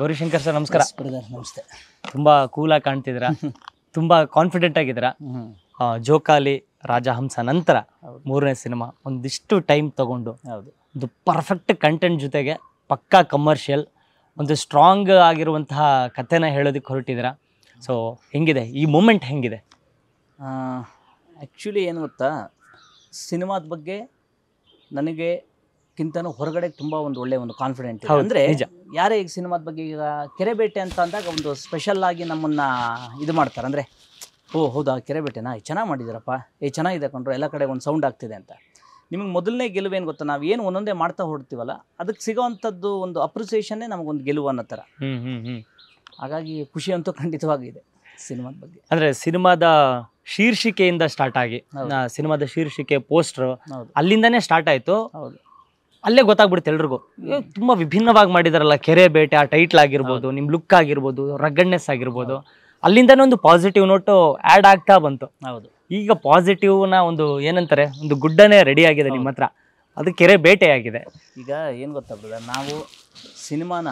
Gowrishankar sir ನಮಸ್ಕಾರ ನಮಸ್ತೆ ತುಂಬ ಕೂಲಾಗಿ ಕಾಣ್ತಿದ್ರ ತುಂಬ ಕಾನ್ಫಿಡೆಂಟ್ ಆಗಿದ್ರ ಜೋಕಾಲಿ ಹಂಸ ನಂತರ ಮೂರನೇ ಸಿನಿಮಾ ಒಂದಿಷ್ಟು ಟೈಮ್ ತಗೊಂಡು ಹೌದು ಒಂದು ಪರ್ಫೆಕ್ಟ್ ಕಂಟೆಂಟ್ ಜೊತೆಗೆ ಪಕ್ಕಾ ಕಮರ್ಷಿಯಲ್ ಒಂದು ಸ್ಟ್ರಾಂಗ್ ಆಗಿರುವಂತಹ ಕಥೆನ ಹೇಳೋದಕ್ಕೆ ಹೊರಟಿದ್ರ ಸೊ ಹೆಂಗಿದೆ ಈ ಮೂಮೆಂಟ್ ಹೆಂಗಿದೆ ಆ್ಯಕ್ಚುಲಿ ಏನು ಗೊತ್ತಾ ಸಿನಿಮಾದ ಬಗ್ಗೆ ನನಗೆ ಕಿಂತನೂ ಹೊರಗಡೆ ತುಂಬ ಒಂದು ಒಳ್ಳೆಯ ಒಂದು ಕಾನ್ಫಿಡೆಂಟ್ ಅಂದರೆ ಯಾರೇ ಈಗ ಸಿನಿಮಾದ ಬಗ್ಗೆ ಈಗ ಕೆರೆಬೇಟೆ ಅಂತ ಅಂದಾಗ ಒಂದು ಸ್ಪೆಷಲ್ ಆಗಿ ನಮ್ಮನ್ನು ಇದು ಮಾಡ್ತಾರೆ ಅಂದರೆ ಓ ಹೌದಾ ಕೆರೆಬೇಟೆನಾ ಚೆನ್ನಾಗಿ ಮಾಡಿದಾರಪ್ಪ ಏ ಚೆನ್ನಾಗಿದೆ ಕೊಂಡ್ರು ಎಲ್ಲ ಕಡೆ ಒಂದು ಸೌಂಡ್ ಆಗ್ತಿದೆ ಅಂತ ನಿಮಗೆ ಮೊದಲನೇ ಗೆಲುವೇನು ಗೊತ್ತಾ ನಾವು ಏನು ಒಂದೊಂದೇ ಮಾಡ್ತಾ ಹೊಡ್ತೀವಲ್ಲ ಅದಕ್ಕೆ ಸಿಗೋವಂಥದ್ದು ಒಂದು ಅಪ್ರಿಸಿಯೇಷನ್ನೇ ನಮಗೊಂದು ಗೆಲುವು ಅನ್ನೋ ಥರ ಹಾಗಾಗಿ ಖುಷಿ ಅಂತೂ ಖಂಡಿತವಾಗಿದೆ ಸಿನಿಮಾದ ಬಗ್ಗೆ ಅಂದರೆ ಸಿನಿಮಾದ ಶೀರ್ಷಿಕೆಯಿಂದ ಸ್ಟಾರ್ಟ್ ಆಗಿ ಸಿನಿಮಾದ ಶೀರ್ಷಿಕೆ ಪೋಸ್ಟರ್ ಅಲ್ಲಿಂದನೇ ಸ್ಟಾರ್ಟ್ ಆಯಿತು ಹೌದು ಅಲ್ಲೇ ಗೊತ್ತಾಗ್ಬಿಡುತ್ತೆ ಎಲ್ರಿಗೂ ತುಂಬ ವಿಭಿನ್ನವಾಗಿ ಮಾಡಿದಾರಲ್ಲ ಕೆರೆ ಬೇಟೆ ಆ ಟೈಟ್ಲ್ ಆಗಿರ್ಬೋದು ನಿಮ್ಮ ಲುಕ್ ಆಗಿರ್ಬೋದು ರಗ್ಗಡ್ನೆಸ್ ಆಗಿರ್ಬೋದು ಅಲ್ಲಿಂದನೇ ಒಂದು ಪಾಸಿಟಿವ್ ನೋಟು ಆ್ಯಡ್ ಆಗ್ತಾ ಬಂತು ಹೌದು ಈಗ ಪಾಸಿಟಿವ್ ನ ಒಂದು ಏನಂತಾರೆ ಒಂದು ಗುಡ್ಡನೇ ರೆಡಿ ಆಗಿದೆ ನಿಮ್ಮ ಹತ್ರ ಅದು ಕೆರೆ ಬೇಟೆ ಆಗಿದೆ ಈಗ ಏನು ಗೊತ್ತಾಗ್ತದೆ ನಾವು ಸಿನಿಮಾನ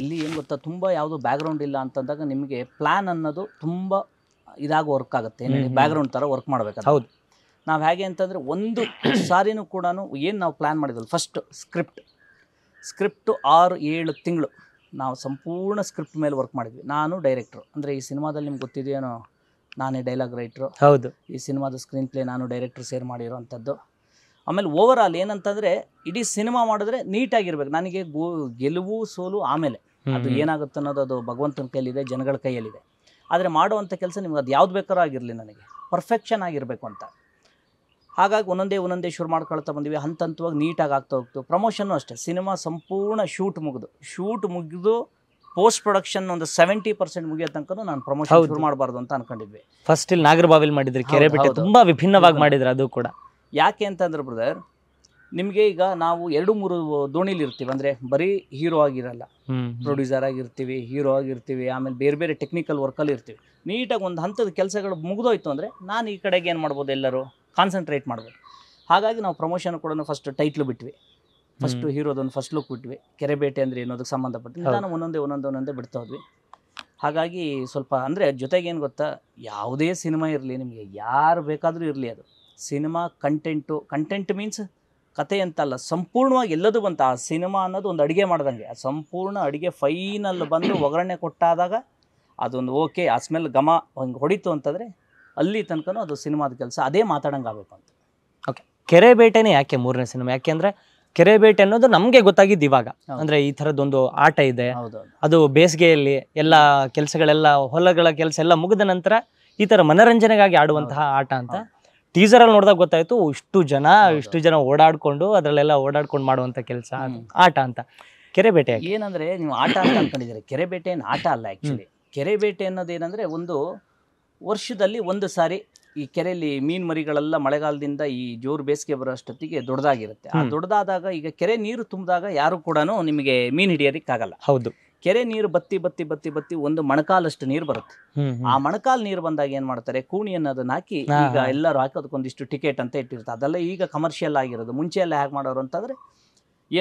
ಇಲ್ಲಿ ಏನು ಗೊತ್ತಾ ತುಂಬಾ ಯಾವುದು ಬ್ಯಾಕ್ಗ್ರೌಂಡ್ ಇಲ್ಲ ಅಂತಂದಾಗ ನಿಮಗೆ ಪ್ಲಾನ್ ಅನ್ನೋದು ತುಂಬಾ ಇದಾಗಿ ವರ್ಕ್ ಆಗುತ್ತೆ ಬ್ಯಾಕ್ಗ್ರೌಂಡ್ ಥರ ವರ್ಕ್ ಮಾಡ್ಬೇಕು ಹೌದು ನಾವು ಹೇಗೆ ಅಂತಂದರೆ ಒಂದು ಸಾರಿನೂ ಕೂಡ ಏನು ನಾವು ಪ್ಲ್ಯಾನ್ ಮಾಡಿದ್ವಲ್ಲ ಫಸ್ಟ್ ಸ್ಕ್ರಿಪ್ಟ್ ಸ್ಕ್ರಿಪ್ಟು ಆರು ಏಳು ತಿಂಗಳು ನಾವು ಸಂಪೂರ್ಣ ಸ್ಕ್ರಿಪ್ಟ್ ಮೇಲೆ ವರ್ಕ್ ಮಾಡಿದ್ವಿ ನಾನು ಡೈರೆಕ್ಟ್ರು ಅಂದರೆ ಈ ಸಿನಿಮಾದಲ್ಲಿ ನಿಮ್ಗೆ ಗೊತ್ತಿದೆಯೇನೋ ನಾನೇ ಡೈಲಾಗ್ ರೈಟ್ರು ಹೌದು ಈ ಸಿನಿಮಾದ ಸ್ಕ್ರೀನ್ ಪ್ಲೇ ನಾನು ಡೈರೆಕ್ಟ್ರು ಸೇರ್ ಮಾಡಿರೋ ಅಂಥದ್ದು ಆಮೇಲೆ ಓವರ್ ಆಲ್ ಏನಂತಂದರೆ ಇಡೀ ಸಿನಿಮಾ ಮಾಡಿದ್ರೆ ನೀಟಾಗಿರ್ಬೇಕು ನನಗೆ ಗೋ ಗೆಲುವು ಸೋಲು ಆಮೇಲೆ ಅದು ಏನಾಗುತ್ತೆ ಅನ್ನೋದು ಅದು ಭಗವಂತನ ಕೈಯಲ್ಲಿದೆ ಜನಗಳ ಕೈಯಲ್ಲಿದೆ ಆದರೆ ಮಾಡುವಂಥ ಕೆಲಸ ನಿಮ್ಗೆ ಅದು ಯಾವ್ದು ಬೇಕಾದ್ರೂ ಆಗಿರಲಿ ನನಗೆ ಪರ್ಫೆಕ್ಷನ್ ಆಗಿರಬೇಕು ಅಂತ ಹಾಗಾಗಿ ಒಂದೊಂದೇ ಒಂದೊಂದೇ ಶುರು ಮಾಡ್ಕೊಳ್ತಾ ಬಂದಿವಿ ಹಂತ ಹಂತವಾಗಿ ನೀಟಾಗಿ ಆಗ್ತಾ ಹೋಗ್ತು ಪ್ರಮೋಷನ್ನು ಅಷ್ಟೇ ಸಿನಿಮಾ ಸಂಪೂರ್ಣ ಶೂಟ್ ಮುಗಿದು ಶೂಟ್ ಮುಗಿದು ಪೋಸ್ಟ್ ಪ್ರೊಡಕ್ಷನ್ ಒಂದು ಸೆವೆಂಟಿ ಪರ್ಸೆಂಟ್ ಮುಗಿಯೋ ತನಕ ನಾನು ಪ್ರಮೋಷನ್ ಶುರು ಮಾಡಬಾರ್ದು ಅಂತ ಅನ್ಕೊಂಡಿದ್ವಿ ಫಸ್ಟ್ ಇಲ್ಲಿ ನಾಗರಬಾವಿಲ್ ಮಾಡಿದ್ರಿ ಕೆರೆ ಬಿಟ್ಟು ತುಂಬ ವಿಭಿನ್ನವಾಗಿ ಮಾಡಿದ್ರು ಅದು ಕೂಡ ಯಾಕೆ ಅಂತಂದ್ರೆ ಬ್ರದರ್ ನಿಮಗೆ ಈಗ ನಾವು ಎರಡು ಮೂರು ದೋಣಿಲಿ ಇರ್ತೀವಿ ಅಂದರೆ ಬರೀ ಹೀರೋ ಆಗಿರಲ್ಲ ಪ್ರೊಡ್ಯೂಸರ್ ಆಗಿರ್ತೀವಿ ಹೀರೋ ಆಗಿರ್ತೀವಿ ಆಮೇಲೆ ಬೇರೆ ಬೇರೆ ಟೆಕ್ನಿಕಲ್ ವರ್ಕಲ್ಲಿ ಇರ್ತೀವಿ ನೀಟಾಗಿ ಒಂದು ಹಂತದ ಕೆಲಸಗಳು ಮುಗಿದೋಯ್ತು ಅಂದರೆ ನಾನು ಈ ಕಡೆಗೆ ಏನು ಮಾಡ್ಬೋದು ಎಲ್ಲರೂ ಕಾನ್ಸಂಟ್ರೇಟ್ ಮಾಡಬೇಕು ಹಾಗಾಗಿ ನಾವು ಪ್ರಮೋಷನ್ ಕೂಡ ಫಸ್ಟ್ ಟೈಟ್ಲು ಬಿಟ್ವಿ ಫಸ್ಟ್ ಹೀರೋದೊಂದು ಫಸ್ಟ್ ಲುಕ್ ಬಿಟ್ವಿ ಕೆರೆಬೇಟೆ ಅಂದರೆ ಅನ್ನೋದಕ್ಕೆ ಸಂಬಂಧಪಟ್ಟು ನಾನು ಒಂದೊಂದೇ ಒಂದೊಂದು ಒಂದೊಂದೇ ಬಿಡ್ತಾ ಹೋದ್ವಿ ಹಾಗಾಗಿ ಸ್ವಲ್ಪ ಅಂದರೆ ಜೊತೆಗೇನು ಗೊತ್ತಾ ಯಾವುದೇ ಸಿನಿಮಾ ಇರಲಿ ನಿಮಗೆ ಯಾರು ಬೇಕಾದರೂ ಇರಲಿ ಅದು ಸಿನಿಮಾ ಕಂಟೆಂಟು ಕಂಟೆಂಟ್ ಮೀನ್ಸ್ ಕತೆ ಅಂತಲ್ಲ ಸಂಪೂರ್ಣವಾಗಿ ಎಲ್ಲದೂ ಬಂತ ಆ ಸಿನಿಮಾ ಅನ್ನೋದು ಒಂದು ಅಡುಗೆ ಮಾಡ್ದಂಗೆ ಆ ಸಂಪೂರ್ಣ ಅಡುಗೆ ಫೈನಲ್ ಬಂದು ಒಗ್ಗರಣೆ ಕೊಟ್ಟಾದಾಗ ಅದೊಂದು ಓಕೆ ಆ ಸ್ಮೆಲ್ ಗಮ ಹಂಗೆ ಹೊಡಿತು ಅಂತಂದರೆ ಅಲ್ಲಿ ತನಕನೂ ಅದು ಸಿನಿಮಾದ ಕೆಲಸ ಅದೇ ಮಾತಾಡಂಗೆ ಆಗಬೇಕು ಅಂತ ಓಕೆ ಕೆರೆ ಬೇಟೆನೇ ಯಾಕೆ ಮೂರನೇ ಸಿನಿಮಾ ಅಂದರೆ ಕೆರೆ ಬೇಟೆ ಅನ್ನೋದು ನಮಗೆ ಗೊತ್ತಾಗಿದ್ದು ಇವಾಗ ಅಂದ್ರೆ ಈ ಥರದ್ದೊಂದು ಆಟ ಇದೆ ಅದು ಬೇಸಿಗೆಯಲ್ಲಿ ಎಲ್ಲ ಕೆಲಸಗಳೆಲ್ಲ ಹೊಲಗಳ ಕೆಲಸ ಎಲ್ಲ ಮುಗಿದ ನಂತರ ಈ ಥರ ಮನರಂಜನೆಗಾಗಿ ಆಡುವಂತಹ ಆಟ ಅಂತ ಟೀಸರ್ ಅಲ್ಲಿ ನೋಡಿದಾಗ ಗೊತ್ತಾಯ್ತು ಇಷ್ಟು ಜನ ಇಷ್ಟು ಜನ ಓಡಾಡ್ಕೊಂಡು ಅದರಲ್ಲೆಲ್ಲ ಓಡಾಡ್ಕೊಂಡು ಮಾಡುವಂತ ಕೆಲಸ ಆಟ ಅಂತ ಕೆರೆ ಬೇಟೆ ಏನಂದ್ರೆ ನೀವು ಆಟ ಅಂತ ಅಂದ್ಕೊಂಡಿದ್ದೀರಿ ಕೆರೆ ಬೇಟೆ ಆಟ ಅಲ್ಲ ಆ್ಯಕ್ಚುಲಿ ಕೆರೆ ಬೇಟೆ ಅನ್ನೋದೇನಂದ್ರೆ ಒಂದು ವರ್ಷದಲ್ಲಿ ಒಂದು ಸಾರಿ ಈ ಕೆರೆಯಲ್ಲಿ ಮೀನು ಮರಿಗಳೆಲ್ಲ ಮಳೆಗಾಲದಿಂದ ಈ ಜೋರು ಬೇಸಿಗೆ ಬರೋ ಅಷ್ಟೊತ್ತಿಗೆ ದೊಡ್ಡದಾಗಿರುತ್ತೆ ಆ ದೊಡ್ಡದಾದಾಗ ಈಗ ಕೆರೆ ನೀರು ತುಂಬಿದಾಗ ಯಾರು ಕೂಡ ನಿಮಗೆ ಮೀನು ಹಿಡಿಯೋದಕ್ಕಾಗಲ್ಲ ಹೌದು ಕೆರೆ ನೀರು ಬತ್ತಿ ಬತ್ತಿ ಬತ್ತಿ ಬತ್ತಿ ಒಂದು ಮಣಕಾಲಷ್ಟು ನೀರು ಬರುತ್ತೆ ಆ ಮಣಕಾಲ್ ನೀರು ಬಂದಾಗ ಏನ್ ಮಾಡ್ತಾರೆ ಕೂಣಿ ಅದನ್ನ ಹಾಕಿ ಈಗ ಎಲ್ಲರೂ ಹಾಕೋದಕ್ಕೊಂದಿಷ್ಟು ಟಿಕೆಟ್ ಅಂತ ಇಟ್ಟಿರ್ತಾರೆ ಅದೆಲ್ಲ ಈಗ ಕಮರ್ಷಿಯಲ್ ಆಗಿರೋದು ಮುಂಚೆ ಎಲ್ಲ ಹೇಗೆ ಮಾಡೋರು ಅಂತಂದ್ರೆ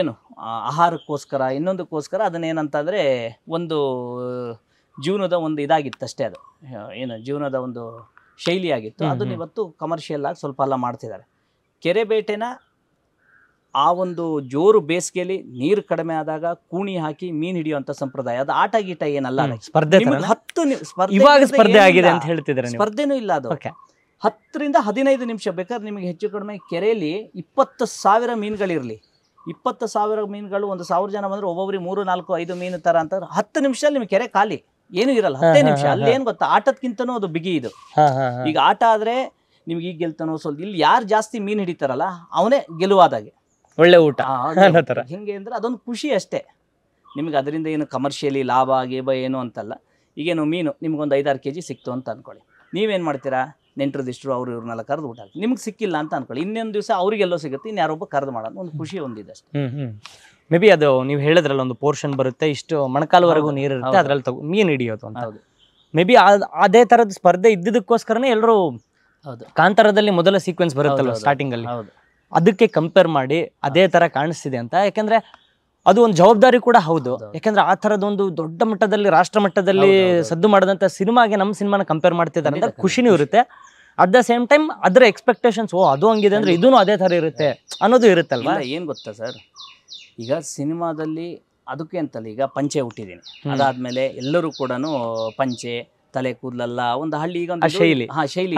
ಏನು ಆಹಾರಕ್ಕೋಸ್ಕರ ಇನ್ನೊಂದಕ್ಕೋಸ್ಕರ ಅದನ್ನೇನಂತಂದ್ರೆ ಒಂದು ಜೀವನದ ಒಂದು ಇದಾಗಿತ್ತು ಅಷ್ಟೇ ಅದು ಏನು ಜೀವನದ ಒಂದು ಶೈಲಿಯಾಗಿತ್ತು ಅದನ್ನ ಇವತ್ತು ಕಮರ್ಷಿಯಲ್ ಆಗಿ ಸ್ವಲ್ಪ ಎಲ್ಲ ಮಾಡ್ತಿದ್ದಾರೆ ಕೆರೆ ಬೇಟೆನ ಆ ಒಂದು ಜೋರು ಬೇಸಿಗೆಯಲ್ಲಿ ನೀರು ಕಡಿಮೆ ಆದಾಗ ಕೂಣಿ ಹಾಕಿ ಮೀನು ಹಿಡಿಯುವಂಥ ಸಂಪ್ರದಾಯ ಅದು ಆಟ ಗೀಟ ಏನಲ್ಲ ಸ್ಪರ್ಧೆ ಹತ್ತು ಇವಾಗ ಸ್ಪರ್ಧೆ ಆಗಿದೆ ಅಂತ ಹೇಳ್ತಿದ್ದಾರೆ ಸ್ಪರ್ಧೆನೂ ಇಲ್ಲ ಅದು ಹತ್ತರಿಂದ ಹದಿನೈದು ನಿಮಿಷ ಬೇಕಾದ್ರೆ ನಿಮಗೆ ಹೆಚ್ಚು ಕಡಿಮೆ ಕೆರೆಯಲ್ಲಿ ಇಪ್ಪತ್ತು ಸಾವಿರ ಮೀನುಗಳಿರಲಿ ಇಪ್ಪತ್ತು ಸಾವಿರ ಮೀನುಗಳು ಒಂದು ಸಾವಿರ ಜನ ಬಂದರೆ ಒಬ್ಬೊಬ್ಬರಿಗೆ ಮೂರು ನಾಲ್ಕು ಐದು ಮೀನು ಥರ ಅಂತ ಹತ್ತು ನಿಮಿಷದಲ್ಲಿ ನಿಮಗೆ ಕೆರೆ ಖಾಲಿ ಏನು ಇರಲ್ಲ ಹತ್ತೇ ನಿಮಿಷ ಅಲ್ಲಿ ಏನ್ ಗೊತ್ತಾ ಆಟದ್ಕಿಂತನೂ ಅದು ಬಿಗಿ ಇದು ಈಗ ಆಟ ಆದ್ರೆ ನಿಮ್ಗೆ ಈಗ ಗೆಲ್ತಾನೋ ಸ್ವಲ್ಪ ಇಲ್ಲಿ ಯಾರು ಜಾಸ್ತಿ ಮೀನ್ ಹಿಡಿತಾರಲ್ಲ ಅವನೇ ಗೆಲುವಾದಾಗೆ ಒಳ್ಳೆ ಊಟ ಹೆಂಗೆ ಅಂದ್ರೆ ಅದೊಂದು ಖುಷಿ ಅಷ್ಟೇ ನಿಮ್ಗೆ ಅದರಿಂದ ಏನು ಕಮರ್ಷಿಯಲಿ ಲಾಭ ಗೇಬ ಏನು ಅಂತಲ್ಲ ಈಗೇನು ಮೀನು ನಿಮ್ಗೊಂದು ಐದಾರು ಕೆ ಜಿ ಸಿಕ್ತು ಅಂತ ಅನ್ಕೊಳ್ಳಿ ನೀವೇನು ಮಾಡ್ತೀರಾ ನೆಂಟರದಿಷ್ಟರು ಅವರು ಇವ್ರನ್ನೆಲ್ಲ ಕರೆದು ಊಟ ಹಾಕಿ ನಿಮ್ಗೆ ಸಿಕ್ಕಿಲ್ಲ ಅಂತ ಅನ್ಕೊಳ್ಳಿ ಇನ್ನೊಂದು ದಿವಸ ಅವ್ರಿಗೆಲ್ಲೋ ಸಿಗುತ್ತೆ ಇನ್ನು ಯಾರೊಬ್ಬ ಕರೆದು ಮಾಡೋದು ಒಂದು ಖುಷಿ ಒಂದಿದೆ ಅಷ್ಟೇ ಮೇ ಬಿ ಅದು ನೀವು ಹೇಳಿದ್ರಲ್ಲ ಒಂದು ಪೋರ್ಷನ್ ಬರುತ್ತೆ ಇಷ್ಟು ಮಣಕಾಲವರೆಗೂ ನೀರು ಇರುತ್ತೆ ಅದರಲ್ಲಿ ತಗೋ ಮೀನು ಹಿಡಿಯೋದು ಅಂತ ಮೇ ಬಿ ಅದೇ ಥರದ ಸ್ಪರ್ಧೆ ಇದ್ದಿದ್ದಕ್ಕೋಸ್ಕರನೇ ಎಲ್ಲರೂ ಹೌದು ಕಾಂತಾರದಲ್ಲಿ ಮೊದಲ ಸೀಕ್ವೆನ್ಸ್ ಬರುತ್ತಲ್ಲ ಸ್ಟಾರ್ಟಿಂಗಲ್ಲಿ ಅದಕ್ಕೆ ಕಂಪೇರ್ ಮಾಡಿ ಅದೇ ಥರ ಕಾಣಿಸ್ತಿದೆ ಅಂತ ಯಾಕೆಂದರೆ ಅದು ಒಂದು ಜವಾಬ್ದಾರಿ ಕೂಡ ಹೌದು ಯಾಕಂದ್ರೆ ಆ ತರದೊಂದು ದೊಡ್ಡ ಮಟ್ಟದಲ್ಲಿ ರಾಷ್ಟ್ರ ಮಟ್ಟದಲ್ಲಿ ಸದ್ದು ಮಾಡದಂತ ಸಿನಿಮಾಗೆ ನಮ್ಮ ಸಿನಿಮಾನ ಕಂಪೇರ್ ಮಾಡ್ತಿದ್ದಾರೆ ಅಂತ ಖುಷಿನೂ ಇರುತ್ತೆ ಅಟ್ ದ ಸೇಮ್ ಟೈಮ್ ಅದರ ಎಕ್ಸ್ಪೆಕ್ಟೇಷನ್ಸ್ ಓ ಅದು ಹಂಗಿದೆ ಅಂದ್ರೆ ಇದೂ ಅದೇ ತರ ಇರುತ್ತೆ ಅನ್ನೋದು ಇರುತ್ತಲ್ವಾ ಏನು ಗೊತ್ತಾ ಸರ್ ಈಗ ಸಿನಿಮಾದಲ್ಲಿ ಅದಕ್ಕೆ ಅಂತಲ್ಲ ಈಗ ಪಂಚೆ ಹುಟ್ಟಿದ್ದೀನಿ ಅದಾದ್ಮೇಲೆ ಎಲ್ಲರೂ ಕೂಡ ಪಂಚೆ ತಲೆ ಕೂದಲಲ್ಲ ಒಂದು ಹಳ್ಳಿ ಈಗ ಶೈಲಿ ಹಾ ಶೈಲಿ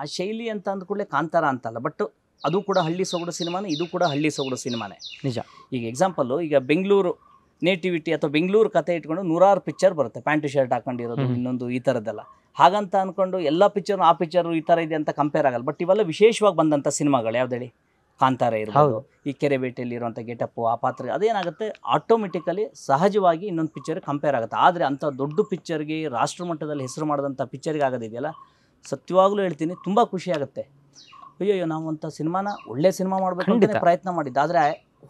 ಆ ಶೈಲಿ ಅಂತ ಕೂಡಲೇ ಕಾಂತಾರ ಅಂತಲ್ಲ ಬಟ್ ಅದು ಕೂಡ ಹಳ್ಳಿ ಸೊಗಡು ಸಿನಿಮಾನೇ ಇದು ಕೂಡ ಹಳ್ಳಿ ಸೊಗಡು ಸಿನಿಮಾನೇ ನಿಜ ಈಗ ಎಕ್ಸಾಂಪಲ್ಲು ಈಗ ಬೆಂಗಳೂರು ನೇಟಿವಿಟಿ ಅಥವಾ ಬೆಂಗಳೂರು ಕತೆ ಇಟ್ಕೊಂಡು ನೂರಾರು ಪಿಕ್ಚರ್ ಬರುತ್ತೆ ಪ್ಯಾಂಟು ಶರ್ಟ್ ಹಾಕೊಂಡಿರೋದು ಇನ್ನೊಂದು ಈ ಥರದ್ದೆಲ್ಲ ಹಾಗಂತ ಅಂದ್ಕೊಂಡು ಎಲ್ಲ ಪಿಕ್ಚರು ಆ ಪಿಕ್ಚರ್ ಈ ಥರ ಇದೆ ಅಂತ ಕಂಪೇರ್ ಆಗಲ್ಲ ಬಟ್ ಇವೆಲ್ಲ ವಿಶೇಷವಾಗಿ ಬಂದಂಥ ಸಿನಿಮಾಗಳು ಯಾವ್ದು ಹೇಳಿ ಕಾಂತಾರ ಇರ್ಬೋದು ಈ ಕೆರೆ ಬೇಟೆಯಲ್ಲಿ ಇರುವಂಥ ಗೆಟಪ್ಪು ಆ ಪಾತ್ರ ಅದೇನಾಗುತ್ತೆ ಆಟೋಮೆಟಿಕಲಿ ಸಹಜವಾಗಿ ಇನ್ನೊಂದು ಪಿಕ್ಚರ್ ಕಂಪೇರ್ ಆಗುತ್ತೆ ಆದರೆ ಅಂಥ ದೊಡ್ಡ ಪಿಕ್ಚರ್ಗೆ ರಾಷ್ಟ್ರಮಟ್ಟದಲ್ಲಿ ಹೆಸರು ಮಾಡಿದಂಥ ಪಿಕ್ಚರ್ಗೆ ಆಗೋದಿದೆಯಲ್ಲ ಸತ್ಯವಾಗಲೂ ಹೇಳ್ತೀನಿ ತುಂಬ ಖುಷಿ ಆಗುತ್ತೆ ಅಯ್ಯೋ ಅಂತ ಸಿನಿಮಾನ ಒಳ್ಳೆ ಸಿನಿಮಾ ಮಾಡಬೇಕು ಅಂತ ಪ್ರಯತ್ನ ಮಾಡಿದ್ದು ಆದರೆ